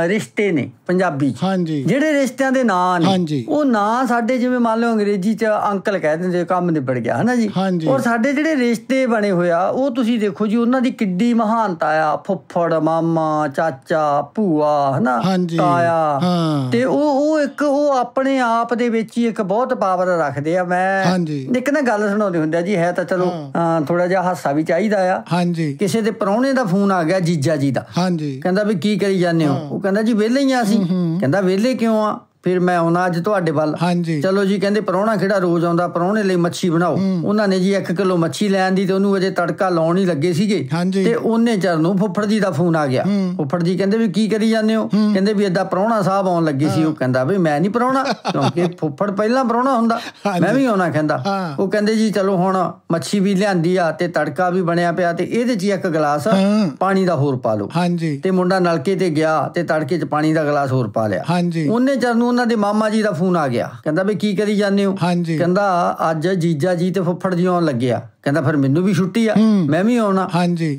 Speaker 2: ਰਿਸ਼ਤੇ ਨੇ ਪੰਜਾਬੀ 'ਚ ਜਿਹੜੇ ਰਿਸ਼ਤਿਆਂ ਦੇ ਨਾਂ ਨੇ ਉਹ ਨਾਂ ਸਾਡੇ ਜਿਵੇਂ ਮੰਨ ਲਓ ਅੰਗਰੇਜ਼ੀ ਚ ਅੰਕਲ ਕਹਿ ਦਿੰਦੇ ਕੰਮ ਨਿਬੜ ਗਿਆ ਹਨਾ ਜੀ ਔਰ ਸਾਡੇ ਜਿਹੜੇ ਰਿਸ਼ਤੇ ਬਣੇ ਹੋਇਆ ਉਹ ਤੁਸੀਂ ਦੇਖੋ ਜੀ ਉਹਨਾਂ ਦੀ ਕਿੱਡੀ ਮਹਾਨਤਾ ਆ ਫੁੱਫੜ ਮਾਮਾ ਚਾਚਾ ਭੂਆ ਹਨਾ ਤਾਇਆ ਤੇ ਉਹ ਉਹ ਇੱਕ ਉਹ ਆਪਣੇ ਆਪ ਦੇ ਵਿੱਚ ਹੀ ਇੱਕ ਬਹੁਤ ਪਾਵਰ ਰੱਖਦੇ ਆ ਮੈਂ ਇੱਕ ਨਾ ਗੱਲ ਸੁਣਾਉਂਦੇ ਹੁੰਦੇ ਜੀ ਹੈ ਤਾਂ ਚਲੋ ਥੋੜਾ ਜਿਹਾ ਹਾਸਾ ਵੀ ਚਾਹੀਦਾ ਆ ਕਿਸੇ ਦੇ ਪਰੌਣੇ ਦਾ ਫੋਨ ਆ ਗਿਆ ਜੀਜਾ ਜੀ ਦਾ ਹਾਂਜੀ ਕਹਿੰਦਾ ਵੀ ਕੀ ਕਰੀ ਜਾਂਦੇ ਹੋ ਉਹ ਕਹਿੰਦਾ ਜੀ ਵਿਹਲੇ ਹੀ ਆ ਅਸੀਂ ਕਹਿੰਦਾ ਵਿਹਲੇ ਕਿਉਂ ਆ ਫਿਰ ਮੈਂ ਆਉਣਾ ਅੱਜ ਤੁਹਾਡੇ ਵੱਲ ਚਲੋ ਜੀ ਕਹਿੰਦੇ ਪਰੌਣਾ ਕਿਹੜਾ ਰੋਜ਼ ਆਉਂਦਾ ਪਰੌਣੇ ਲਈ ਮੱਛੀ ਬਣਾਓ ਉਹਨਾਂ ਨੇ ਜੀ 1 ਕਿਲੋ ਮੱਛੀ ਲੈਣ ਦੀ ਤੇ ਉਹਨੂੰ ਅਜੇ ਤੜਕਾ ਲਾਉਣ ਹੀ ਲੱਗੇ ਸੀਗੇ ਤੇ ਉਹਨੇ ਚਰ ਨੂੰ ਫੁੱਫੜ ਜੀ ਦਾ ਫੋਨ ਆ ਗਿਆ ਫੁੱਫੜ ਜੀ ਕਹਿੰਦੇ ਵੀ ਕੀ ਕਰੀ ਜਾਂਦੇ ਹੋ ਕਹਿੰਦੇ ਵੀ ਇਦਾਂ ਪਰੌਣਾ ਸਾਹਿਬ ਆਉਣ ਲੱਗੇ ਸੀ ਉਹ ਕਹਿੰਦਾ ਵੀ ਮੈਂ ਨਹੀਂ ਪਰੌਣਾ ਕਿਉਂਕਿ ਫੁੱਫੜ ਪਹਿਲਾਂ ਪਰੌਣਾ ਹੁੰਦਾ ਮੈਂ ਵੀ ਆਉਣਾ ਕਹਿੰਦਾ ਉਹ ਕਹਿੰਦੇ ਜੀ ਚਲੋ ਹੁਣ ਮੱਛੀ ਵੀ ਲਿਆਂਦੀ ਆ ਤੇ ਤੜਕਾ ਵੀ ਬਣਿਆ ਪਿਆ ਤੇ ਇਹਦੇ 'ਚ ਇੱਕ ਗਲਾਸ ਪਾਣੀ ਦਾ ਹੋਰ ਪਾ ਲਓ ਤੇ ਮੁੰਡਾ ਨਲਕੇ ਤੇ ਗਿਆ ਤੇ ਤੜਕੇ 'ਚ ਪਾਣੀ ਦਾ ਗਲਾਸ ਹੋਰ ਪਾ ਲਿਆ ਉਹਨੇ ਚਰ ਨੂੰ ਉਹਨਾਂ ਦੇ ਮਾਮਾ ਜੀ ਦਾ ਫੋਨ ਆ ਗਿਆ ਕਹਿੰਦਾ ਵੀ ਕੀ ਕਰੀ ਜਾਂਦੇ ਹੋ ਕਹਿੰਦਾ ਅੱਜ ਜੀਜਾ ਜੀ ਤੇ ਫੁੱਫੜ ਜੀ ਆਉਣ ਲੱਗਿਆ ਕਹਿੰਦਾ ਫਿਰ ਮੈਨੂੰ ਵੀ ਛੁੱਟੀ ਆ ਮੈਂ ਵੀ ਆਉਣਾ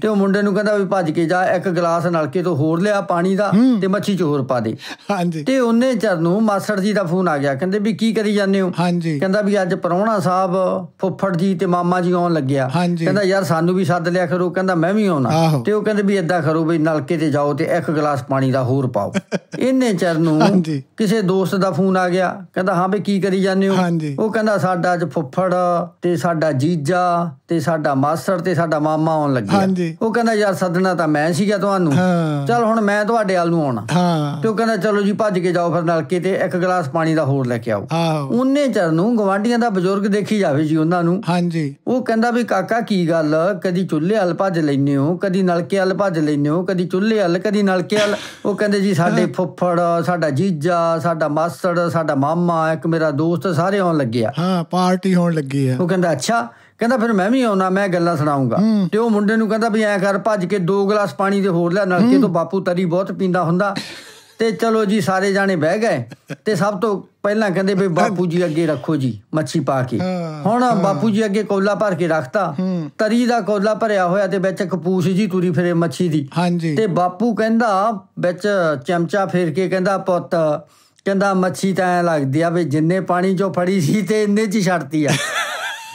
Speaker 2: ਤੇ ਉਹ ਮੁੰਡੇ ਨੂੰ ਕਹਿੰਦਾ ਵੀ ਭੱਜ ਕੇ ਜਾ ਇੱਕ ਗਲਾਸ ਨਲਕੇ ਤੋਂ ਹੋਰ ਲਿਆ ਪਾਣੀ ਦਾ ਤੇ ਮੱਛੀ ਚ ਹੋਰ ਪਾ ਦੇ ਹਾਂਜੀ ਤੇ ਉਹਨੇ ਚਰ ਨੂੰ ਮਾਸੜ ਜੀ ਦਾ ਫੋਨ ਆ ਗਿਆ ਕਹਿੰਦੇ ਵੀ ਕੀ ਕਰੀ ਜਾਂਦੇ ਹੋ ਕਹਿੰਦਾ ਵੀ ਅੱਜ ਪਰੌਣਾ ਸਾਹਿਬ ਫੁੱਫੜ ਜੀ ਤੇ ਮਾਮਾ ਜੀ ਆਉਣ ਲੱਗਿਆ ਕਹਿੰਦਾ ਯਾਰ ਸਾਨੂੰ ਵੀ ਸੱਦ ਲਿਆ ਕਰੋ ਕਹਿੰਦਾ ਮੈਂ ਵੀ ਆਉਣਾ ਤੇ ਉਹ ਕਹਿੰਦੇ ਵੀ ਇਦਾਂ ਕਰੋ ਵੀ ਨਲਕੇ ਤੇ ਜਾਓ ਤੇ ਇੱਕ ਗਲਾਸ ਪਾਣੀ ਦਾ ਹੋਰ ਪਾਓ ਇਹਨੇ ਚਰ ਨੂੰ ਕਿਸੇ ਦੋਸਤ ਦਾ ਫੋਨ ਆ ਗਿਆ ਕਹਿੰਦਾ ਹਾਂ ਵੀ ਕੀ ਕਰੀ ਜਾਂਦੇ ਹੋ ਉਹ ਕਹਿੰਦਾ ਸਾਡਾ ਅੱਜ ਫੁੱਫੜ ਤੇ ਸਾਡਾ ਜੀਜਾ ਤੇ ਸਾਡਾ ਮਾਸਟਰ ਤੇ ਸਾਡਾ ਮਾਮਾ ਆਉਣ ਲੱਗੇ ਉਹ ਕਹਿੰਦਾ ਯਾਰ ਸੱਦਣਾ ਤਾਂ ਮੈਂ ਸੀਗਾ ਤੁਹਾਨੂੰ ਚਲ ਹੁਣ ਮੈਂ ਤੁਹਾਡੇ ਵੱਲ ਨੂੰ ਆਉਣਾ ਤੇ ਉਹ ਕਹਿੰਦਾ ਚਲੋ ਜੀ ਭੱਜ ਕੇ ਜਾਓ ਫਿਰ ਨਲਕੇ ਤੇ ਇੱਕ ਗਲਾਸ ਪਾਣੀ ਦਾ ਹੋਰ ਲੈ ਕੇ ਆਓ ਉਹਨੇ ਚਰ ਨੂੰ ਗਵਾਂਡੀਆਂ ਦਾ ਬਜ਼ੁਰਗ ਦੇਖੀ ਜਾਵੇ ਜੀ ਉਹਨਾਂ ਨੂੰ ਹਾਂਜੀ ਉਹ ਕਹਿੰਦਾ ਵੀ ਕਾਕਾ ਕੀ ਗੱਲ ਕਦੀ ਚੁੱਲ੍ਹੇ ਹਲ ਭੱਜ ਲੈਨੇ ਹੋ ਕਦੀ ਨਲਕੇ ਹਲ ਭੱਜ ਲੈਨੇ ਹੋ ਕਦੀ ਚੁੱਲ੍ਹੇ ਹਲ ਕਦੀ ਨਲਕੇ ਹਲ ਉਹ ਕਹਿੰਦੇ ਜੀ ਸਾਡੇ ਫੁੱਫੜ ਸਾਡਾ ਜੀਜਾ ਸਾਡਾ ਮਾਸੜ ਸਾਡਾ ਮਾਮਾ ਇੱਕ ਮੇਰਾ ਦੋਸਤ ਸਾਰੇ ਆਉਣ ਲੱਗੇ ਆ ਹਾਂ ਪਾਰਟੀ ਹੋਣ ਲੱਗੀ ਆ ਉਹ ਕਹਿੰਦਾ ਅੱਛਾ ਕਹਿੰਦਾ ਫਿਰ ਮੈਂ ਵੀ ਆਉਣਾ ਮੈਂ ਗੱਲਾਂ ਸੁਣਾਉਂਗਾ ਤੇ ਉਹ ਮੁੰਡੇ ਨੂੰ ਕਹਿੰਦਾ ਵੀ ਐ ਕਰ ਭੱਜ ਕੇ ਦੋ ਗਲਾਸ ਪਾਣੀ ਦੇ ਹੋਰ ਲੈ ਨਲਕੇ ਤੋਂ ਬਾਪੂ ਤਰੀ ਬਹੁਤ ਪੀਂਦਾ ਹੁੰਦਾ ਤੇ ਚਲੋ ਜੀ ਸਾਰੇ ਜਾਣੇ ਬਹਿ ਗਏ ਤੇ ਸਭ ਤੋਂ ਪਹਿਲਾਂ ਕਹਿੰਦੇ ਵੀ ਬਾਪੂ ਜੀ ਅੱਗੇ ਰੱਖੋ ਜੀ ਮੱਛੀ ਪਾ ਕੇ ਹੁਣ ਬਾਪੂ ਜੀ ਅੱਗੇ ਕੋਲਾ ਭਰ ਕੇ ਰੱਖਤਾ ਤਰੀ ਦਾ ਕੋਲਾ ਭਰਿਆ ਹੋਇਆ ਤੇ ਵਿੱਚ ਕਪੂਸ ਜੀ ਤੁਰੀ ਫਿਰੇ ਮੱਛੀ ਦੀ ਤੇ ਬਾਪੂ ਕਹਿੰਦਾ ਵਿੱਚ ਚਮਚਾ ਫੇਰ ਕੇ ਕਹਿੰਦਾ ਪੁੱਤ ਕਹਿੰਦਾ ਮੱਛੀ ਤਾਂ ਐ ਲੱਗਦੀ ਆ ਵੀ ਜਿੰਨੇ ਪਾਣੀ ਚੋਂ ਫੜੀ ਸੀ ਤੇ ਇੰਨੇ ਚ ਛੱਡਤੀ ਆ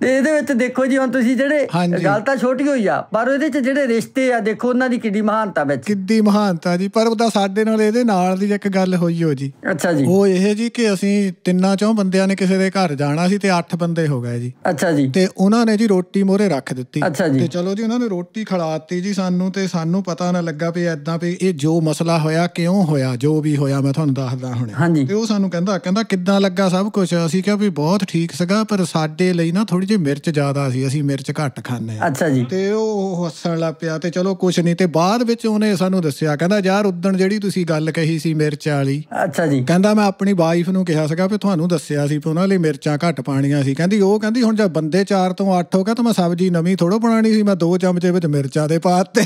Speaker 2: ਤੇ ਇਹਦੇ ਵਿੱਚ ਦੇਖੋ ਜੀ ਹੁਣ ਤੁਸੀਂ ਜਿਹੜੇ ਗੱਲ ਤਾਂ ਛੋਟੀ ਹੋਈ ਆ ਪਰ ਉਹਦੇ ਵਿੱਚ
Speaker 1: ਜਿਹੜੇ ਰਿਸ਼ਤੇ ਆ ਦੇਖੋ ਉਹਨਾਂ ਦੀ ਕਿੰਨੀ ਮਹਾਨਤਾ ਵਿੱਚ ਕਿੰਨੀ ਮਹਾਨਤਾ ਜੀ ਪਰ ਉਹਦਾ ਸਾਡੇ ਨਾਲ ਇਹਦੇ ਨਾਲ ਦੀ ਇੱਕ ਗੱਲ ਹੋਈ ਹੋ ਜੀ ਅੱਛਾ ਜੀ ਉਹ ਇਹ ਜੀ ਕਿ ਅਸੀਂ ਤਿੰਨਾਂ ਚੋਂ ਬੰਦਿਆਂ ਨੇ ਕਿਸੇ ਦੇ ਘਰ ਜਾਣਾ ਸੀ ਤੇ 8 ਬੰਦੇ ਹੋ ਗਏ ਜੀ ਅੱਛਾ ਜੀ ਤੇ ਉਹਨਾਂ ਨੇ ਜੀ ਰੋਟੀ ਮੋਰੇ ਰੱਖ ਦਿੱਤੀ ਤੇ ਚਲੋ ਜੀ ਉਹਨਾਂ ਨੇ ਰੋਟੀ ਖਿਲਾਤੀ ਜੀ ਸਾਨੂੰ ਤੇ ਸਾਨੂੰ ਪਤਾ ਨਾ ਲੱਗਾ ਵੀ ਐਦਾਂ ਵੀ ਇਹ ਜੋ ਮਸਲਾ ਹੋਇਆ ਕਿਉਂ ਹੋਇਆ ਜੋ ਵੀ ਹੋਇਆ ਮੈਂ ਤੁਹਾਨੂੰ ਦੱਸਦਾ ਹੁਣੇ ਤੇ ਉਹ ਸਾਨੂੰ ਕਹਿੰਦਾ ਕਹਿੰਦਾ ਕਿੱਦਾਂ ਲੱਗਾ ਸਭ ਕੁਝ ਅਸੀਂ ਕਿਹਾ ਵੀ ਬਹੁਤ ਠੀਕ ਸਗਾ ਪਰ ਸਾਡੇ ਲਈ ਨਾ ਥੋੜੀ ਜਿਹੀ ਮਿਰਚ ਜ਼ਿਆਦਾ ਸੀ ਅਸੀਂ ਮਿਰਚ ਘੱਟ ਖਾਂਦੇ ਆ ਅੱਛਾ ਜੀ ਤੇ ਉਹ ਹੱਸਣ ਲੱਗ ਪਿਆ ਤੇ ਚਲੋ ਕੁਝ ਨਹੀਂ ਤੇ ਬਾਅਦ ਵਿੱਚ ਉਹਨੇ ਸਾਨੂੰ ਦੱਸਿਆ ਕਹਿੰਦਾ ਯਾਰ ਉਦਣ ਜਿਹੜੀ ਤੁਸੀਂ ਗੱਲ ਕਹੀ ਸੀ ਮਿਰਚ ਵਾਲੀ ਅੱਛਾ ਜੀ ਕਹਿੰਦਾ ਮੈਂ ਆਪਣੀ ਵਾਈਫ ਨੂੰ ਕਿਹਾ ਸੀਗਾ ਵੀ ਤੁਹਾਨੂੰ ਦੱਸਿਆ ਸੀ ਵੀ ਉਹਨਾਂ ਲਈ ਮਿਰਚਾਂ ਘੱਟ ਪਾਣੀਆਂ ਸੀ ਕਹਿੰਦੀ ਉਹ ਕਹਿੰਦੀ ਹੁਣ ਜਦ ਬੰਦੇ 4 ਤੋਂ 8 ਹੋ ਗਿਆ ਤਾਂ ਮੈਂ ਸਬਜ਼ੀ ਨਵੀਂ ਥੋੜੋ ਬਣਾਣੀ ਸੀ ਮੈਂ ਦੋ ਚਮਚੇ ਵਿੱਚ ਮਿਰਚਾਂ ਦੇ ਪਾਤੇ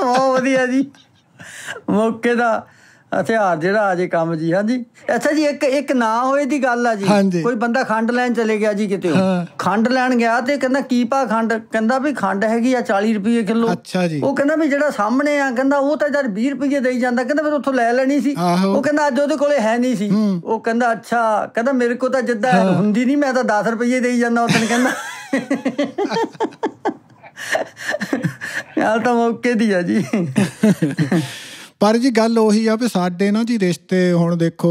Speaker 1: ਉਹ [laughs] ਵਧੀਆ ਜੀ
Speaker 2: ਮੌਕੇ ਦਾ ਹਥਿਆਰ ਜਿਹੜਾ ਅਜੇ ਕੰਮ ਜੀ ਹਾਂਜੀ ਇੱਥੇ ਜੀ ਇੱਕ ਇੱਕ ਨਾ ਹੋਏ ਦੀ ਗੱਲ ਆ ਜੀ ਕੋਈ ਬੰਦਾ ਖੰਡ ਲੈਣ ਚਲੇ ਗਿਆ ਜੀ ਕਿਤੇ ਖੰਡ ਲੈਣ ਗਿਆ ਤੇ ਕਹਿੰਦਾ ਕੀ ਪਾ ਖੰਡ ਕਹਿੰਦਾ ਵੀ ਖੰਡ ਹੈਗੀ ਆ 40 ਰੁਪਏ ਕਿਲੋ
Speaker 1: ਅੱਛਾ ਜੀ ਉਹ
Speaker 2: ਕਹਿੰਦਾ ਵੀ ਜਿਹੜਾ ਸਾਹਮਣੇ ਆ ਕਹਿੰਦਾ ਉਹ ਤਾਂ ਜਦ 20 ਰੁਪਏ ਦੇਈ ਜਾਂਦਾ ਕਹਿੰਦਾ ਫਿਰ ਉੱਥੋਂ ਲੈ ਲੈਣੀ ਸੀ ਉਹ ਕਹਿੰਦਾ ਅੱਜ ਉਹਦੇ ਕੋਲੇ ਹੈ ਨਹੀਂ ਸੀ ਉਹ ਕਹਿੰਦਾ ਅੱਛਾ ਕਹਿੰਦਾ ਮੇਰੇ ਕੋਲ ਤਾਂ ਜਿੱਦਾਂ ਹੁੰਦੀ ਨਹੀਂ ਮੈਂ ਤਾਂ 10 ਰੁਪਏ ਦੇਈ ਜਾਂਦਾ ਉਹਨੂੰ ਕਹਿੰਦਾ
Speaker 1: ਯਾਰ [laughs] ਤਾਂ ਮੌਕੇ ਦੀ ਆ ਜੀ ਪਰ ਜੀ ਗੱਲ ਉਹੀ ਆ ਵੀ ਸਾਡੇ ਨਾ ਜੀ ਰਿਸ਼ਤੇ ਹੁਣ ਦੇਖੋ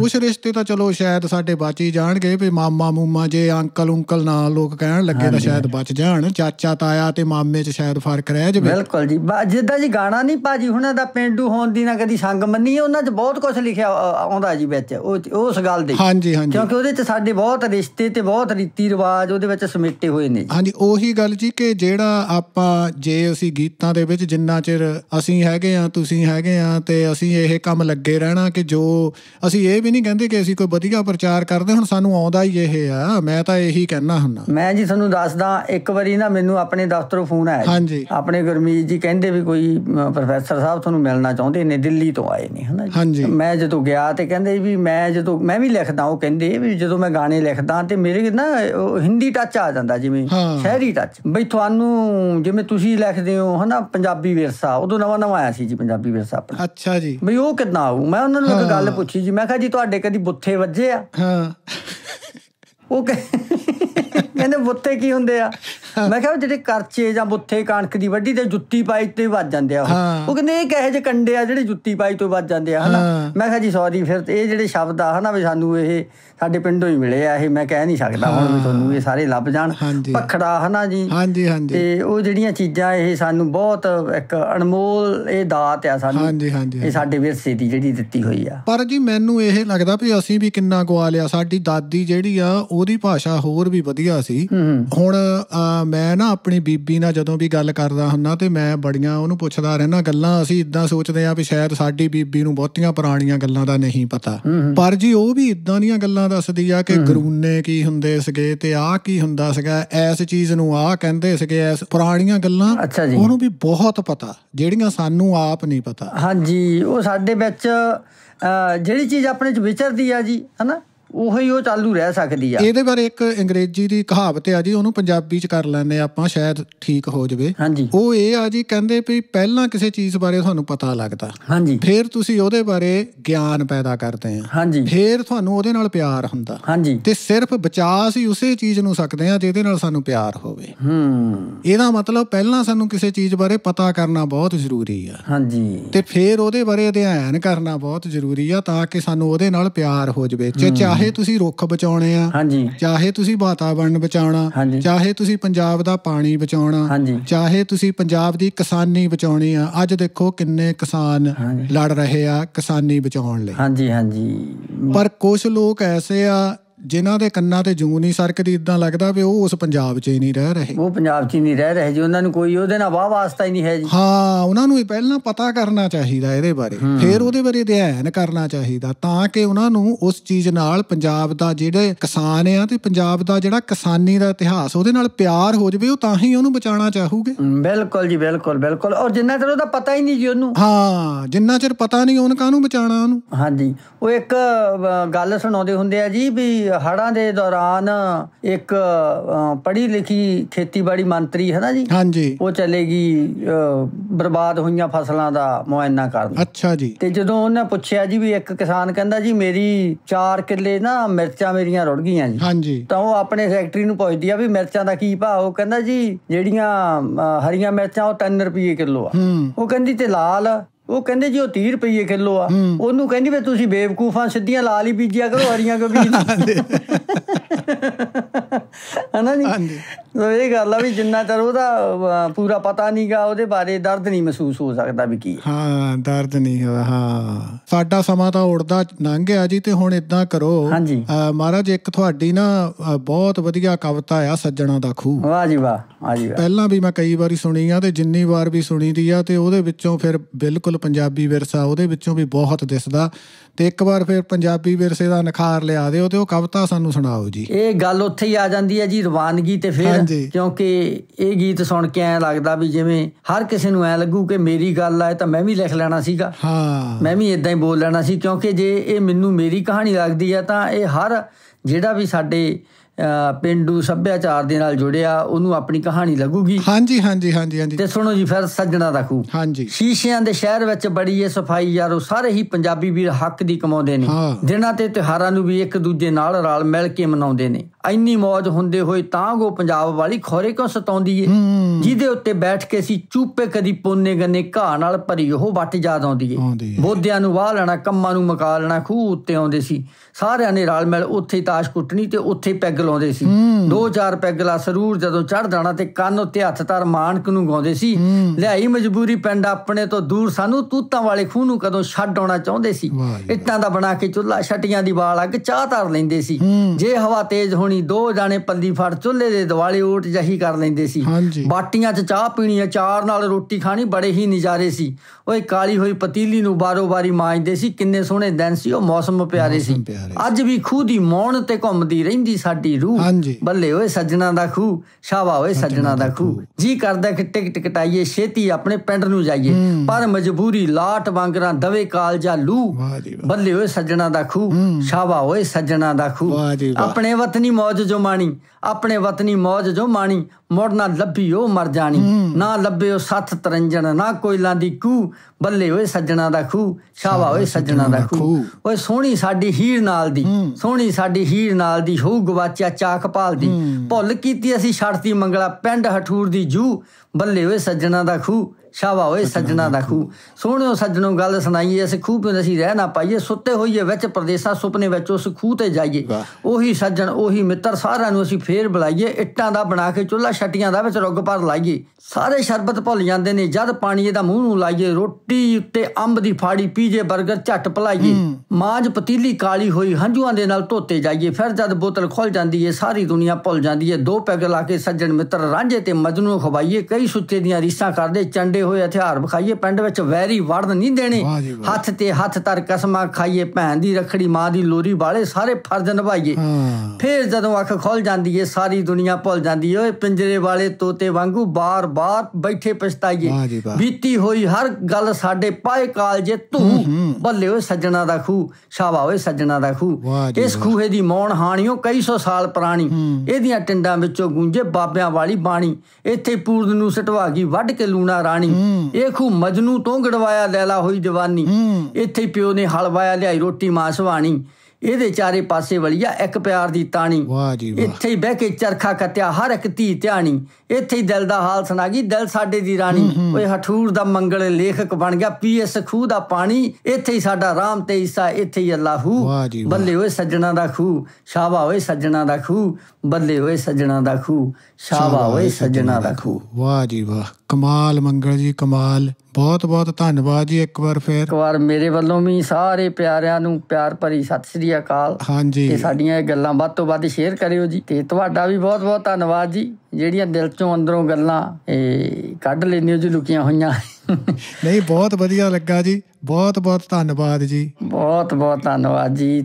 Speaker 1: ਕੁਝ ਰਿਸ਼ਤੇ ਤਾਂ ਚਲੋ ਸ਼ਾਇਦ ਸਾਡੇ ਬਚ ਹੀ ਜਾਣਗੇ ਵੀ ਮਾਮਾ ਮੂਮਾ ਜੇ ਅੰਕਲ ਉਂਕਲ ਨਾਲ ਲੋਕ ਕਹਿਣ ਲੱਗੇ ਤਾਂ ਸ਼ਾਇਦ ਬਚ ਜਾਣ ਚਾਚਾ ਤਾਇਆ ਤੇ ਮਾਮੇ 'ਚ ਸ਼ਾਇਦ ਫਰਕ ਰਹਿ ਜਾਵੇ ਬਿਲਕੁਲ ਜੀ ਜਿੱਦਾਂ ਜੀ ਗਾਣਾ ਨਹੀਂ ਪਾਜੀ ਉਹਨਾਂ ਦਾ ਪਿੰਡੂ ਹੋਣ
Speaker 2: ਦੀ ਨਾ ਕਦੀ ਸੰਗ ਮੰਨੀ ਉਹਨਾਂ 'ਚ ਬਹੁਤ ਕੁਝ ਲਿਖਿਆ ਆਉਂਦਾ ਜੀ ਵਿੱਚ ਉਹ ਉਸ ਗੱਲ ਦੇ ਹਾਂਜੀ ਹਾਂਜੀ ਕਿਉਂਕਿ
Speaker 1: ਉਹਦੇ 'ਚ ਸਾਡੇ ਬਹੁਤ ਰਿਸ਼ਤੇ ਤੇ ਬਹੁਤ ਰੀਤੀ ਰਿਵਾਜ ਉਹਦੇ ਵਿੱਚ ਸਮੇਟੇ ਹੋਏ ਨੇ ਹਾਂਜੀ ਉਹੀ ਗੱਲ ਜੀ ਕਿ ਜਿਹੜਾ ਆਪਾਂ ਜੇ ਅਸੀਂ ਗੀਤਾਂ ਦੇ ਵਿੱਚ ਜਿੰਨਾ ਚਿਰ ਅਸੀਂ ਹੈਗੇ ਆ ਤੁਸੀਂ ਹੈਗੇ ਹੈਗੇ ਆ ਤੇ ਅਸੀਂ ਇਹ ਕੰਮ ਲੱਗੇ ਰਹਿਣਾ ਕਿ ਜੋ ਅਸੀਂ ਇਹ ਵੀ ਨਹੀਂ ਕਹਿੰਦੇ ਕਿ ਅਸੀਂ ਕੋਈ ਵਧੀਆ ਪ੍ਰਚਾਰ ਕਰਦੇ ਹੁਣ ਸਾਨੂੰ ਆਉਂਦਾ ਹੀ ਇਹ ਆ ਮੈਂ ਤਾਂ ਇਹੀ ਕਹਿਣਾ ਹੁੰਦਾ ਮੈਂ ਜੀ ਤੁਹਾਨੂੰ ਦੱਸਦਾ ਇੱਕ ਵਾਰੀ ਨਾ ਮੈਨੂੰ
Speaker 2: ਆਪਣੇ ਦਫ਼ਤਰੋਂ ਫੋਨ ਆਇਆ ਹਾਂਜੀ ਆਪਣੇ ਗੁਰਮੀਤ ਜੀ ਕਹਿੰਦੇ ਵੀ ਕੋਈ ਪ੍ਰੋਫੈਸਰ ਸਾਹਿਬ ਤੁਹਾਨੂੰ ਮਿਲਣਾ ਚਾਹੁੰਦੇ ਨੇ ਦਿੱਲੀ ਤੋਂ ਆਏ ਨੇ ਹਨਾ ਹਾਂਜੀ ਮੈਂ ਜਦੋਂ ਗਿਆ ਤੇ ਕਹਿੰਦੇ ਵੀ ਮੈਂ ਜਦੋਂ ਮੈਂ ਵੀ ਲਿਖਦਾ ਉਹ ਕਹਿੰਦੇ ਵੀ ਜਦੋਂ ਮੈਂ ਗਾਣੇ ਲਿਖਦਾ ਤੇ ਮੇਰੇ ਨਾ ਹਿੰਦੀ ਟੱਚ ਆ ਜਾਂਦਾ ਜਿਵੇਂ ਸ਼ਹਿਰੀ ਟੱਚ ਬਈ ਤੁਹਾਨੂੰ ਜਿਵੇਂ ਤੁਸੀਂ ਲਿਖਦੇ ਹੋ ਹਨਾ ਪੰਜਾਬੀ ਵਿਰਸਾ ਉਦੋਂ ਨਵਾਂ ਨਵਾਂ ਆਇਆ ਸੀ ਜੀ ਪੰਜਾਬੀ ਵਿਰਸਾ ਵਾਇਰਸ ਆਪਣਾ ਅੱਛਾ ਜੀ ਬਈ ਉਹ ਕਿਦਾਂ ਆਉ ਮੈਂ ਉਹਨਾਂ ਨੂੰ ਇੱਕ ਗੱਲ ਪੁੱਛੀ ਜੀ ਮੈਂ ਕਿਹਾ ਜੀ ਤੁਹਾਡੇ ਕਦੀ ਬੁੱਥੇ ਵੱਜੇ ਆ ਹਾਂ ਉਹ ਕਹਿੰਦੇ ਬੁੱਥੇ ਕੀ ਹੁੰਦੇ ਆ ਮੈਂ ਕਿਹਾ ਜਿਹੜੇ ਕਰਚੇ ਜਾਂ ਬੁੱਥੇ ਕਾਣਕ ਦੀ ਵੱਡੀ ਤੇ ਜੁੱਤੀ ਪਾਈ ਤੇ ਵੱਜ ਜਾਂਦੇ ਆ ਉਹ ਕਹਿੰਦੇ ਇਹ ਕਹੇ ਜੇ ਕੰਡੇ ਆ ਜਿਹੜੇ ਜੁੱਤੀ ਪਾਈ ਤੋਂ ਵੱਜ ਜਾਂਦੇ ਆ ਹਨਾ ਮੈਂ ਕਿਹਾ ਜੀ ਸੌਰੀ ਫਿਰ ਇਹ ਜਿਹੜੇ ਸ਼ਬਦ ਆ ਹਨਾ ਵੀ ਸਾਨੂੰ ਇਹ ਸਾਡੇ ਪਿੰਡੋਂ ਹੀ ਮਿਲੇ ਆ ਇਹ ਮੈਂ ਕਹਿ ਨਹੀਂ ਸਕਦਾ ਹੁਣ ਵੀ ਤੁਹਾਨੂੰ ਇਹ ਸਾਰੇ ਲੱਭ ਜਾਣ ਪਖੜਾ ਹਨਾ ਜੀ ਹਾਂਜੀ ਹਾਂਜੀ ਤੇ ਉਹ ਜਿਹੜੀਆਂ ਚੀਜ਼ਾਂ ਇਹ ਸਾਨੂੰ ਬਹੁਤ ਇੱਕ ਅਣਮੋਲ ਇਹ ਦਾਤ ਆ ਸਾਨੂੰ ਹਾਂਜੀ ਹਾਂਜੀ ਇਹ ਸਾਡੇ ਵਿਰਸੇ ਦੀ ਜਿਹੜੀ ਦਿੱਤੀ ਹੋਈ ਆ
Speaker 1: ਪਰ ਜੀ ਮੈਨੂੰ ਇਹ ਲੱਗਦਾ ਵੀ ਅਸੀਂ ਵੀ ਕਿੰਨਾ ਗਵਾ ਲਿਆ ਸਾਡੀ ਦਾਦੀ ਜਿਹੜੀ ਆ ਉਹਦੀ ਭਾਸ਼ਾ ਹੋਰ ਵੀ ਵਧੀਆ ਸੀ ਹੁਣ ਮੈਂ ਨਾ ਆਪਣੀ ਬੀਬੀ ਨਾਲ ਜਦੋਂ ਵੀ ਗੱਲ ਕਰਦਾ ਹੁੰਨਾ ਤੇ ਮੈਂ ਬੜੀਆਂ ਉਹਨੂੰ ਪੁੱਛਦਾ ਰਹਿਣਾ ਗੱਲਾਂ ਅਸੀਂ ਇਦਾਂ ਸੋਚਦੇ ਆ ਵੀ ਸ਼ਾਇਦ ਸਾਡੀ ਬੀਬੀ ਨੂੰ ਬਹੁਤੀਆਂ ਪੁਰਾਣੀਆਂ ਗੱਲਾਂ ਦਾ ਨਹੀਂ ਪਤਾ ਪਰ ਜੀ ਉਹ ਵੀ ਇਦਾਂ ਦੀਆਂ ਗੱਲਾਂ ਦੱਸਦੀ ਆ ਕਿ ਗਰੂਨੇ ਕੀ ਹੁੰਦੇ ਸੀਗੇ ਤੇ ਆਹ ਕੀ ਹੁੰਦਾ ਸੀਗਾ ਐਸ ਚੀਜ਼ ਨੂੰ ਆਹ ਕਹਿੰਦੇ ਸੀਗੇ ਐਸ ਪੁਰਾਣੀਆਂ ਗੱਲਾਂ ਉਹਨੂੰ ਵੀ ਬਹੁਤ ਪਤਾ ਜਿਹੜੀਆਂ ਸਾਨੂੰ ਆਪ ਨਹੀਂ ਪਤਾ ਹਾਂਜੀ ਉਹ ਸਾਡੇ ਵਿੱਚ ਜਿਹੜੀ ਚੀਜ਼
Speaker 2: ਆਪਣੇ ਚ ਵਿਚਰਦੀ ਆ ਜੀ ਹਨਾ ਉਹੀ ਉਹ ਚਾਲੂ ਰਹਿ ਸਕਦੀ ਆ
Speaker 1: ਇਹਦੇ ਬਾਰੇ ਇੱਕ ਅੰਗਰੇਜ਼ੀ ਦੀ ਕਹਾਵਤ ਆ ਜੀ ਉਹਨੂੰ ਪੰਜਾਬੀ ਚ ਕਰ ਲੈਣੇ ਆਪਾਂ ਸ਼ਾਇਦ ਠੀਕ ਹੋ ਜਵੇ ਉਹ ਇਹ ਆ ਜੀ ਕਹਿੰਦੇ ਵੀ ਪਹਿਲਾਂ ਕਿਸੇ ਚੀਜ਼ ਬਾਰੇ ਤੁਹਾਨੂੰ ਪਤਾ ਲੱਗਦਾ ਹਾਂਜੀ ਫਿਰ ਤੁਸੀਂ ਉਹਦੇ ਬਾਰੇ ਗਿਆਨ ਪੈਦਾ ਕਰਦੇ ਆ ਹਾਂਜੀ ਫਿਰ ਤੁਹਾਨੂੰ ਉਹਦੇ ਨਾਲ ਪਿਆਰ ਹੁੰਦਾ ਹਾਂਜੀ ਤੇ ਸਿਰਫ ਬਚਾਅ ਸੀ ਉਸੇ ਚੀਜ਼ ਨੂੰ ਸਕਦੇ ਆ ਜਿਹਦੇ ਨਾਲ ਸਾਨੂੰ ਪਿਆਰ ਹੋਵੇ ਹੂੰ ਇਹਦਾ ਮਤਲਬ ਪਹਿਲਾਂ ਸਾਨੂੰ ਕਿਸੇ ਚੀਜ਼ ਬਾਰੇ ਪਤਾ ਕਰਨਾ ਬਹੁਤ ਜ਼ਰੂਰੀ ਆ ਹਾਂਜੀ ਤੇ ਫਿਰ ਉਹਦੇ ਬਾਰੇ ਅਧਿਐਨ ਕਰਨਾ ਬਹੁਤ ਜ਼ਰੂਰੀ ਆ ਤਾਂ ਕਿ ਸਾਨੂੰ ਉਹਦੇ ਨਾਲ ਪਿਆਰ ਹੋ ਜਵੇ ਚਾਹੇ ਚਾਹੇ ਤੁਸੀਂ ਰੁੱਖ ਬਚਾਉਣੇ ਆ ਚਾਹੇ ਤੁਸੀਂ ਵਾਤਾਵਰਣ ਬਚਾਉਣਾ ਚਾਹੇ ਤੁਸੀਂ ਪੰਜਾਬ ਦਾ ਪਾਣੀ ਬਚਾਉਣਾ ਚਾਹੇ ਤੁਸੀਂ ਪੰਜਾਬ ਦੀ ਕਿਸਾਨੀ ਬਚਾਉਣੀ ਆ ਅੱਜ ਦੇਖੋ ਕਿੰਨੇ ਕਿਸਾਨ ਲੜ ਰਹੇ ਆ ਕਿਸਾਨੀ ਬਚਾਉਣ ਲਈ ਹਾਂਜੀ ਹਾਂਜੀ ਪਰ ਕੁਝ ਲੋਕ ਐਸੇ ਆ ਜਿਨ੍ਹਾਂ ਦੇ ਕੰਨਾਂ ਤੇ ਜੂੰ ਨਹੀਂ ਸਰਕਦੀ ਇਦਾਂ ਲੱਗਦਾ ਵੀ ਉਹ ਉਸ ਪੰਜਾਬ 'ਚ ਹੀ ਨਹੀਂ ਰਹਿ ਰਹੇ ਉਹ ਪੰਜਾਬ 'ਚ ਹੀ ਨਹੀਂ
Speaker 2: ਰਹਿ ਰਹੇ ਜੀ ਉਹਨਾਂ ਨੂੰ ਕੋਈ ਉਹਦੇ ਨਾਲ ਵਾਹ ਵਾਸਤਾ ਹੀ ਨਹੀਂ ਹੈ ਜੀ
Speaker 1: ਹਾਂ ਉਹਨਾਂ ਨੂੰ ਪਹਿਲਾਂ ਪਤਾ ਕਰਨਾ ਚਾਹੀਦਾ ਇਹਦੇ ਬਾਰੇ ਫਿਰ ਉਹਦੇ ਬਾਰੇ ਅਧਿਐਨ ਕਰਨਾ ਚਾਹੀਦਾ ਤਾਂ ਕਿ ਉਹਨਾਂ ਨੂੰ ਉਸ ਚੀਜ਼ ਨਾਲ ਪੰਜਾਬ ਦਾ ਜਿਹੜੇ ਕਿਸਾਨ ਆ ਤੇ ਪੰਜਾਬ ਦਾ ਜਿਹੜਾ ਕਿਸਾਨੀ ਦਾ ਇਤਿਹਾਸ ਉਹਦੇ ਨਾਲ ਪਿਆਰ ਹੋ ਜਵੇ ਉਹ ਤਾਂ ਹੀ ਉਹਨੂੰ ਬਚਾਉਣਾ ਚਾਹੂਗੇ
Speaker 2: ਬਿਲਕੁਲ ਜੀ ਬਿਲਕੁਲ ਬਿਲਕੁਲ
Speaker 1: ਔਰ ਜਿੰਨਾ ਚਿਰ ਉਹਦਾ ਪਤਾ ਹੀ ਨਹੀਂ ਜੀ ਉਹਨੂੰ ਹਾਂ ਜਿੰਨਾ
Speaker 2: ਚਿਰ ਪਤਾ ਨਹੀਂ ਉਹਨਾਂ ਕਾਹਨੂੰ ਬਚਾਉਣਾ ਉਹਨੂੰ ਹਾਂਜੀ ਉਹ ਇੱਕ ਗੱਲ ਸੁਣਾਉਂਦੇ ਹੁੰਦੇ ਆ ਜੀ ਵੀ ਹੜਾਂ ਦੇ ਦੌਰਾਨ ਇੱਕ ਪੜ੍ਹੀ ਲਿਖੀ ਖੇਤੀਬਾੜੀ ਮੰਤਰੀ ਹੈ ਨਾ ਜੀ ਹਾਂਜੀ ਉਹ ਚਲੇਗੀ ਬਰਬਾਦ ਹੋਈਆਂ ਫਸਲਾਂ ਦਾ ਮੁਆਇਨਾ ਕਰਨ ਅੱਛਾ ਜੀ ਤੇ ਜਦੋਂ ਉਹਨੇ ਪੁੱਛਿਆ ਜੀ ਵੀ ਇੱਕ ਕਿਸਾਨ ਕਹਿੰਦਾ ਜੀ ਮੇਰੀ 4 ਕਿੱਲੇ ਨਾ ਮਿਰਚਾਂ ਮੇਰੀਆਂ ਰੁੜ ਗਈਆਂ ਜੀ ਹਾਂਜੀ ਤਾਂ ਉਹ ਆਪਣੇ ਫੈਕਟਰੀ ਨੂੰ ਪੁੱਛਦੀ ਆ ਵੀ ਮਿਰਚਾਂ ਦਾ ਕੀ ਭਾਅ ਉਹ ਕਹਿੰਦਾ ਜੀ ਜਿਹੜੀਆਂ ਹਰੀਆਂ ਮਿਰਚਾਂ ਉਹ 3 ਰੁਪਏ ਕਿਲੋ ਆ ਉਹ ਕਹਿੰਦੀ ਤੇ ਲਾਲ ਉਹ ਕਹਿੰਦੇ ਜੀ ਉਹ 30 ਰੁਪਏ ਕਿਲੋ ਆ ਉਹਨੂੰ ਕਹਿੰਦੀ ਵੀ ਤੁਸੀਂ ਬੇਵਕੂਫਾਂ ਸਿੱਧੀਆਂ ਲਾਲ ਹੀ ਬੀਜਿਆ ਕਰੋ ਹਰੀਆਂ ਕਿਉਂ ਬੀਜ ਹਨਾ ਨਹੀਂ ਇਹ ਗੱਲ ਆ ਵੀ ਜਿੰਨਾ ਚਿਰ ਉਹਦਾ ਪੂਰਾ ਪਤਾ ਨਹੀਂਗਾ ਉਹਦੇ ਬਾਰੇ ਦਰਦ ਨਹੀਂ ਮਹਿਸੂਸ ਹੋ ਸਕਦਾ ਵੀ ਕੀ
Speaker 1: ਹਾਂ ਦਰਦ ਨਹੀਂ ਹਾਂ ਸਾਡਾ ਸਮਾਂ ਤਾਂ ਉੜਦਾ ਲੰਘ ਗਿਆ ਜੀ ਤੇ ਹੁਣ ਇਦਾਂ ਕਰੋ ਮਹਾਰਾਜ ਇੱਕ ਤੁਹਾਡੀ ਨਾ ਬਹੁਤ ਵਧੀਆ ਕਵਿਤਾ ਆ ਸੱਜਣਾ ਦਾ ਖੂਹ ਵਾਹ ਜੀ ਵਾਹ ਹਾਂ ਜੀ ਪਹਿਲਾਂ ਵੀ ਮੈਂ ਕਈ ਵਾਰੀ ਸੁਣੀ ਆ ਤੇ ਜਿੰਨੀ ਵਾਰ ਵੀ ਸੁਣੀ ਦੀ ਆ ਤੇ ਉਹਦੇ ਵਿੱਚੋਂ ਫਿਰ ਬਿਲਕੁਲ ਪੰਜਾਬੀ ਵਿਰਸਾ ਉਹਦੇ ਵਿੱਚੋਂ ਵੀ ਬਹੁਤ ਦਿਸਦਾ ਤੇ ਇੱਕ ਵਾਰ ਫਿਰ ਪੰਜਾਬੀ ਵਿਰਸੇ ਦਾ ਨਖਾਰ ਲਿਆ ਦਿਓ ਤੇ ਉਹ ਕਵਿਤਾ ਸਾਨੂੰ ਸੁਣਾਓ ਜੀ
Speaker 2: ਇਹ ਗੱਲ ਉੱਥੇ ਹੀ ਆ ਜਾਂਦੀ ਹੈ ਜੀ ਰਵਾਨਗੀ ਤੇ ਫਿਰ ਕਿਉਂਕਿ ਇਹ ਗੀਤ ਸੁਣ ਕੇ ਐ ਲੱਗਦਾ ਵੀ ਜਿਵੇਂ ਹਰ ਕਿਸੇ ਨੂੰ ਐ ਲੱਗੂ ਕਿ ਮੇਰੀ ਗੱਲ ਆ ਤਾਂ ਮੈਂ ਵੀ ਲਿਖ ਲੈਣਾ ਸੀਗਾ ਹਾਂ ਮੈਂ ਵੀ ਇਦਾਂ ਹੀ ਬੋਲ ਲੈਣਾ ਸੀ ਕਿਉਂਕਿ ਜੇ ਇਹ ਮੈਨੂੰ ਮੇਰੀ ਕਹਾਣੀ ਲੱਗਦੀ ਆ ਤਾਂ ਇਹ ਹਰ ਜਿਹੜਾ ਵੀ ਸਾਡੇ ਪਿੰਡੂ ਸੱਭਿਆਚਾਰ ਦੇ ਨਾਲ ਜੁੜਿਆ ਉਹਨੂੰ ਆਪਣੀ ਕਹਾਣੀ ਲੱਗੂਗੀ ਹਾਂਜੀ ਹਾਂਜੀ ਹਾਂਜੀ ਹਾਂਜੀ ਤੇ ਸੁਣੋ ਜੀ ਫਿਰ ਸੱਜਣਾ ਦਾ ਖੂ ਹਾਂਜੀ ਸ਼ੀਸ਼ਿਆਂ ਦੇ ਸ਼ਹਿਰ ਵਿੱਚ ਬੜੀ ਏ ਸਫਾਈ ਯਾਰੋ ਸਾਰੇ ਹੀ ਪੰਜਾਬੀ ਵੀਰ ਹੱਕ ਦੀ ਕਮਾਉਂਦੇ ਨੇ ਜਿਨ੍ਹਾਂ ਤੇ ਤਿਹਾਰਾਂ ਨੂੰ ਵੀ ਇੱਕ ਦੂਜੇ ਨਾਲ ਰਲ ਮਿਲ ਕੇ ਮਨਾਉਂਦੇ ਨੇ ਇੰਨੀ ਮੌਜ ਹੁੰਦੇ ਹੋਏ ਤਾਂ ਗੋ ਪੰਜਾਬ ਵਾਲੀ ਖੋਰੇ ਕਿਉਂ ਸਤਾਉਂਦੀ ਏ ਜਿਹਦੇ ਉੱਤੇ ਬੈਠ ਕੇ ਸੀ ਚੂਪੇ ਕਦੀ ਪੋਨੇ ਗੰਨੇ ਘਾ ਨਾਲ ਭਰੀ ਉਹ ਵੱਟ ਯਾਦ ਆਉਂਦੀ ਏ ਬੋਧਿਆਂ ਨੂੰ ਵਾਹ ਲੈਣਾ ਕੰਮਾਂ ਨੂੰ ਮਕਾ ਲੈਣਾ ਖੂ ਉੱਤੇ ਆਉਂਦੇ ਸੀ ਸਾਰਿਆਂ ਨੇ ਰਾਲ ਮਿਲ ਉੱਥੇ ਤਾਸ਼ ਕੁੱਟਣੀ ਤੇ ਉੱਥੇ ਪੈਗ ਲਾਉਂਦੇ ਸੀ ਦੋ ਚਾਰ ਪੈਗ ਲਾ ਸਰੂਰ ਜਦੋਂ ਚੜ ਜਾਣਾ ਤੇ ਕੰਨ ਉੱਤੇ ਹੱਥ ਧਰ ਮਾਨਕ ਨੂੰ ਗਾਉਂਦੇ ਸੀ ਲਿਆਈ ਮਜਬੂਰੀ ਪਿੰਡ ਆਪਣੇ ਤੋਂ ਦੂਰ ਸਾਨੂੰ ਤੂਤਾਂ ਵਾਲੇ ਖੂ ਨੂੰ ਕਦੋਂ ਛੱਡ ਆਉਣਾ ਚਾਹੁੰਦੇ ਸੀ ਇੱਟਾਂ ਦਾ ਬਣਾ ਕੇ ਚੁੱਲਾ ਛਟੀਆਂ ਦੀ ਵਾਲ ਅੱਗ ਚਾਹ ਧਰ ਲੈਂਦੇ ਸੀ ਜੇ ਹਵਾ ਤੇਜ਼ ਹੋਣੀ ਜਾਣੀ ਦੋ ਜਾਣੇ ਪੰਦੀ ਫੜ ਚੁੱਲ੍ਹੇ ਦੇ ਦਿਵਾਲੇ ਓਟ ਜਹੀ ਕਰ ਲੈਂਦੇ ਸੀ ਬਾਟੀਆਂ 'ਚ ਚਾਹ ਪੀਣੀ ਚਾਰ ਨਾਲ ਰੋਟੀ ਖਾਣੀ ਬੜੇ ਹੀ ਨਜ਼ਾਰੇ ਸੀ ਓਏ ਕਾਲੀ ਹੋਈ ਪਤੀਲੀ ਨੂੰ ਬਾਰੋ-ਬਾਰੀ ਮਾਂਜਦੇ ਸੀ ਕਿੰਨੇ ਸੋਹਣੇ ਦਿਨ ਸੀ ਉਹ ਮੌਸਮ ਪਿਆਰੇ ਸੀ ਅੱਜ ਵੀ ਖੂਹ ਦੀ ਮੌਣ ਤੇ ਘੁੰਮਦੀ ਰਹਿੰਦੀ ਸਾਡੀ ਰੂਹ ਬੱਲੇ ਓਏ ਸੱਜਣਾ ਦਾ ਖੂਹ ਸ਼ਾਵਾ ਓਏ ਸੱਜਣਾ ਦਾ ਖੂਹ ਜੀ ਕਰਦਾ ਕਿ ਟਿਕਟ ਕਟਾਈਏ ਛੇਤੀ ਆਪਣੇ ਪਿੰਡ ਨੂੰ ਜਾਈਏ ਪਰ ਮਜਬੂਰੀ ਲਾਟ ਵਾਂਗਰਾ ਦਵੇ ਕਾਲ ਜਾਂ ਲੂ ਬੱਲੇ ਓਏ ਸੱਜਣਾ ਦਾ ਖੂਹ ਸ਼ਾਵਾ ਓਏ ਸੱਜਣਾ ਦਾ ਖੂਹ ਆਪਣੇ ਵਤਨੀ ਮੌਜ ਜੋ ਮਾਣੀ ਆਪਣੇ ਵਤਨੀ ਮੌਜ ਜੋ ਮਾਣੀ ਮੋੜ ਨਾ ਲੱਭੀ ਉਹ ਮਰ ਜਾਣੀ ਨਾ ਲੱਭੇ ਉਹ ਸੱਤ ਤਰੰਜਣ ਨਾ ਕੋਈ ਲਾਂਦੀ ਕੂ ਬੱਲੇ ਓਏ ਸੱਜਣਾ ਦਾ ਖੂ ਸ਼ਾਵਾ ਓਏ ਸੱਜਣਾ ਦਾ ਖੂ ਓਏ ਸੋਹਣੀ ਸਾਡੀ ਹੀਰ ਨਾਲ ਦੀ ਸੋਹਣੀ ਸਾਡੀ ਹੀਰ ਨਾਲ ਦੀ ਹੋ ਗਵਾਚਿਆ ਚਾਕ ਦੀ ਭੁੱਲ ਕੀਤੀ ਅਸੀਂ ਛੜਤੀ ਮੰਗਲਾ ਪਿੰਡ ਹਠੂਰ ਦੀ ਜੂ ਬੱਲੇ ਓਏ ਸੱਜਣਾ ਦਾ ਖੂ ਸ਼ਾਵਾ ਸੱਜਣਾ ਦਾ ਖੂ ਸੋਹਣਿਓ ਸੱਜਣੋ ਗੱਲ ਸੁਣਾਈਏ ਅਸੀਂ ਖੂਹ ਪਿੰਦੇ ਅਸੀਂ ਰਹਿ ਨਾ ਪਾਈਏ ਸੁੱਤੇ ਹੋਈਏ ਵਿੱਚ ਪਰਦੇਸਾ ਸੁਪਨੇ ਵਿੱਚ ਉਸ ਖੂਹ ਤੇ ਜਾਈਏ ਉਹੀ ਸੱਜਣ ਉਹੀ ਮਿੱਤਰ ਸਾਰਿਆਂ ਨੂੰ ਅਸੀਂ ਫੇਰ ਬੁਲਾਈਏ ਇੱਟਾਂ ਦਾ ਬਣਾ ਕੇ ਚੁੱਲ੍ਹਾ ਛਟੀਆਂ ਦਾ ਵਿੱਚ ਰੁੱਗ ਪਰ ਲਾਈਏ ਸਾਰੇ ਸ਼ਰਬਤ ਭੁੱਲ ਜਾਂਦੇ ਨੇ ਜਦ ਪਾਣੀ ਇਹਦਾ ਮੂੰਹ ਨੂੰ ਲਾਈਏ ਰੋਟੀ ਉੱਤੇ ਅੰਬ ਦੀ ਫਾੜੀ ਪੀਜੇ 버ਗਰ ਝੱਟ ਭਲਾਈਏ ਮਾਂਜ ਪਤੀਲੀ ਕਾਲੀ ਹੋਈ ਹੰਝੂਆਂ ਦੇ ਨਾਲ ਧੋਤੇ ਜਾਈਏ ਫਿਰ ਜਦ ਬੋਤਲ ਖੁੱਲ ਜਾਂਦੀ ਏ ਸਾਰੀ ਦੁਨੀਆ ਭੁੱਲ ਜਾਂਦੀ ਏ ਦੋ ਪੈਗ ਲਾ ਕੇ ਸੱਜਣ ਮਿੱਤਰ ਰਾਂਝੇ ਤੇ ਮਜਨੂ ਖਵਾਈਏ ਕਈ ਸੁੱਤੇ ਦੀਆਂ ਰੀਸਾਂ ਕਰਦੇ ਚੰਡੇ ਹੋਏ ਹਥਿਆਰ ਵਿਖਾਈਏ ਪਿੰਡ ਵਿੱਚ ਵੈਰੀ ਵੜਨ ਨਹੀਂ ਦੇਣੇ ਹੱਥ ਤੇ ਹੱਥ ਤਰ ਕਸਮਾਂ ਖਾਈਏ ਭੈਣ ਦੀ ਰਖੜੀ ਮਾਂ ਦੀ ਲੋਰੀ ਵਾਲੇ ਸਾਰੇ ਫਰਜ਼ ਨਿਭਾਈਏ ਫੇਰ ਜਦੋਂ ਅੱਖ ਖੁੱਲ ਜਾਂਦੀ ਏ ਸਾਰੀ ਦੁਨੀਆ ਭੁੱਲ ਜਾਂਦੀ ਏ ਓਏ ਪਿੰਜਰੇ ਵਾਲੇ ਤੋਤੇ ਵਾਂਗੂ ਬਾਰ-ਬਾਰ ਬੈਠੇ ਪਛਤਾਈਏ ਬੀਤੀ ਹੋਈ ਹਰ ਗੱਲ ਸਾਡੇ ਪਾਏ ਕਾਲ ਜੇ ਧੂ ਬੱਲੇ ਓਏ ਸੱਜਣਾ ਦਾ ਖੂ ਸ਼ਾਬਾ ਓਏ ਸੱਜਣਾ ਦਾ ਖੂ ਇਸ ਖੂਹੇ ਦੀ ਮੌਣ ਹਾਣੀਓ ਕਈ ਸੌ ਸਾਲ ਪੁਰਾਣੀ ਇਹਦੀਆਂ ਟਿੰਡਾਂ ਵਿੱਚੋਂ ਗੂੰਜੇ ਬਾਬਿਆਂ ਵਾਲੀ ਬਾਣੀ ਇੱਥੇ ਪੂਰਨ ਨੂੰ ਸਟਵਾ ਗਈ ਵੱਢ ਕੇ ਲੂਣਾ ਰਾਣੀ ਇਹ ਖੂ ਮਜਨੂ ਤੋਂ ਗੜਵਾਇਆ ਲੈਲਾ ਹੋਈ ਜਵਾਨੀ ਇੱਥੇ ਪਿਓ ਨੇ ਹਲਵਾਇਆ ਲਿਆਈ ਰੋਟੀ ਮਾਸ ਵਾਣੀ ਇਹਦੇ ਚਾਰੇ ਪਾਸੇ ਵਲੀਆ ਇੱਕ ਪਿਆਰ ਦੀ ਤਾਣੀ ਵਾਹ ਜੀ ਵਾਹ ਇੱਥੇ ਹੀ ਬਹਿ ਕੇ ਚਰਖਾ ਕੱਤਿਆ ਹਰ ਇੱਕ ਧੀ ਧਿਆਣੀ ਇੱਥੇ ਹੀ ਦਿਲ ਦਾ ਹਾਲ ਸੁਣਾ ਗਈ ਦਿਲ ਸਾਡੇ ਦੀ ਰਾਣੀ ਓਏ ਹਠੂਰ ਦਾ ਮੰਗਲ ਲੇਖਕ ਬਣ ਗਿਆ ਪੀਐਸ ਖੂ ਦਾ ਪਾਣੀ ਇੱਥੇ ਹੀ ਸਾਡਾ ਰਾਮ ਤੇ ਈਸਾ ਇੱਥੇ ਹੀ ਅੱਲਾਹੂ ਬੱਲੇ ਓਏ ਸੱਜਣਾ ਦਾ ਖੂ ਸ਼ਾਬਾ ਓਏ ਸੱਜਣਾ ਦਾ ਖੂ ਬੱਲੇ ਓਏ ਸੱਜਣਾ ਦਾ ਖੂ ਸ਼ਾਬਾ ਓਏ ਸੱਜਣਾ ਦਾ
Speaker 1: ਖੂ ਵਾਹ ਜੀ ਵਾਹ ਕਮਾਲ ਮੰਗਲ ਜੀ ਕਮਾਲ ਬਹੁਤ-ਬਹੁਤ ਧੰਨਵਾਦ ਜੀ ਇੱਕ ਵਾਰ ਫੇਰ ਇੱਕ ਵਾਰ
Speaker 2: ਮੇਰੇ ਵੱਲੋਂ ਵੀ ਸਾਰੇ ਪਿਆਰਿਆਂ ਨੂੰ ਪਿਆਰ ਭਰੀ ਸਤਿ ਸ੍ਰੀ ਅਕਾਲ ਹਾਂਜੀ ਤੇ ਸਾਡੀਆਂ ਇਹ ਗੱਲਾਂ ਵੱਧ ਤੋਂ ਵੱਧ ਸ਼ੇਅਰ ਕਰਿਓ ਜੀ ਤੇ ਤੁਹਾਡਾ ਵੀ ਬਹੁਤ-ਬਹੁਤ ਧੰਨਵਾਦ ਜੀ ਜਿਹੜੀਆਂ ਦਿਲ ਚੋਂ ਅੰਦਰੋਂ ਗੱਲਾਂ ਇਹ ਕੱਢ ਲੈਂਦੇ ਹੋ ਜੀ ਲੁਕੀਆਂ ਹੋਈਆਂ
Speaker 1: ਨਹੀਂ ਬਹੁਤ ਵਧੀਆ ਲੱਗਾ ਜੀ ਬਹੁਤ-ਬਹੁਤ ਧੰਨਵਾਦ ਜੀ
Speaker 2: ਬਹੁਤ-ਬਹੁਤ ਧੰਨਵਾਦ ਜੀ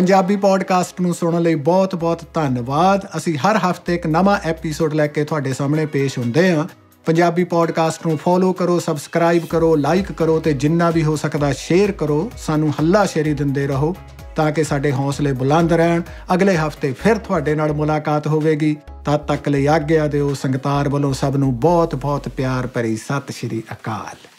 Speaker 1: ਪੰਜਾਬੀ ਪੋਡਕਾਸਟ ਨੂੰ ਸੁਣਨ ਲਈ ਬਹੁਤ-ਬਹੁਤ ਧੰਨਵਾਦ ਅਸੀਂ ਹਰ ਹਫਤੇ ਇੱਕ ਨਵਾਂ ਐਪੀਸੋਡ ਲੈ ਕੇ ਤੁਹਾਡੇ ਸਾਹਮਣੇ ਪੇਸ਼ ਹੁੰਦੇ ਹਾਂ ਪੰਜਾਬੀ ਪੋਡਕਾਸਟ ਨੂੰ ਫੋਲੋ ਕਰੋ ਸਬਸਕ੍ਰਾਈਬ ਕਰੋ ਲਾਈਕ ਕਰੋ ਤੇ ਜਿੰਨਾ ਵੀ ਹੋ ਸਕਦਾ ਸ਼ੇਅਰ ਕਰੋ ਸਾਨੂੰ ਹੱਲਾ ਸ਼ੇਰੀ ਦਿੰਦੇ ਰਹੋ ਤਾਂ ਕਿ ਸਾਡੇ ਹੌਸਲੇ ਬੁਲੰਦ ਰਹਿਣ ਅਗਲੇ ਹਫਤੇ ਫਿਰ ਤੁਹਾਡੇ ਨਾਲ ਮੁਲਾਕਾਤ ਹੋਵੇਗੀ ਤਦ ਤੱਕ ਲਈ ਆਗਿਆ ਦਿਓ ਸੰਗਤਾਰ ਵੱਲੋਂ ਸਭ ਨੂੰ ਬਹੁਤ-ਬਹੁਤ ਪਿਆਰ ਭਰੀ ਸਤਿ ਸ਼੍ਰੀ ਅਕਾਲ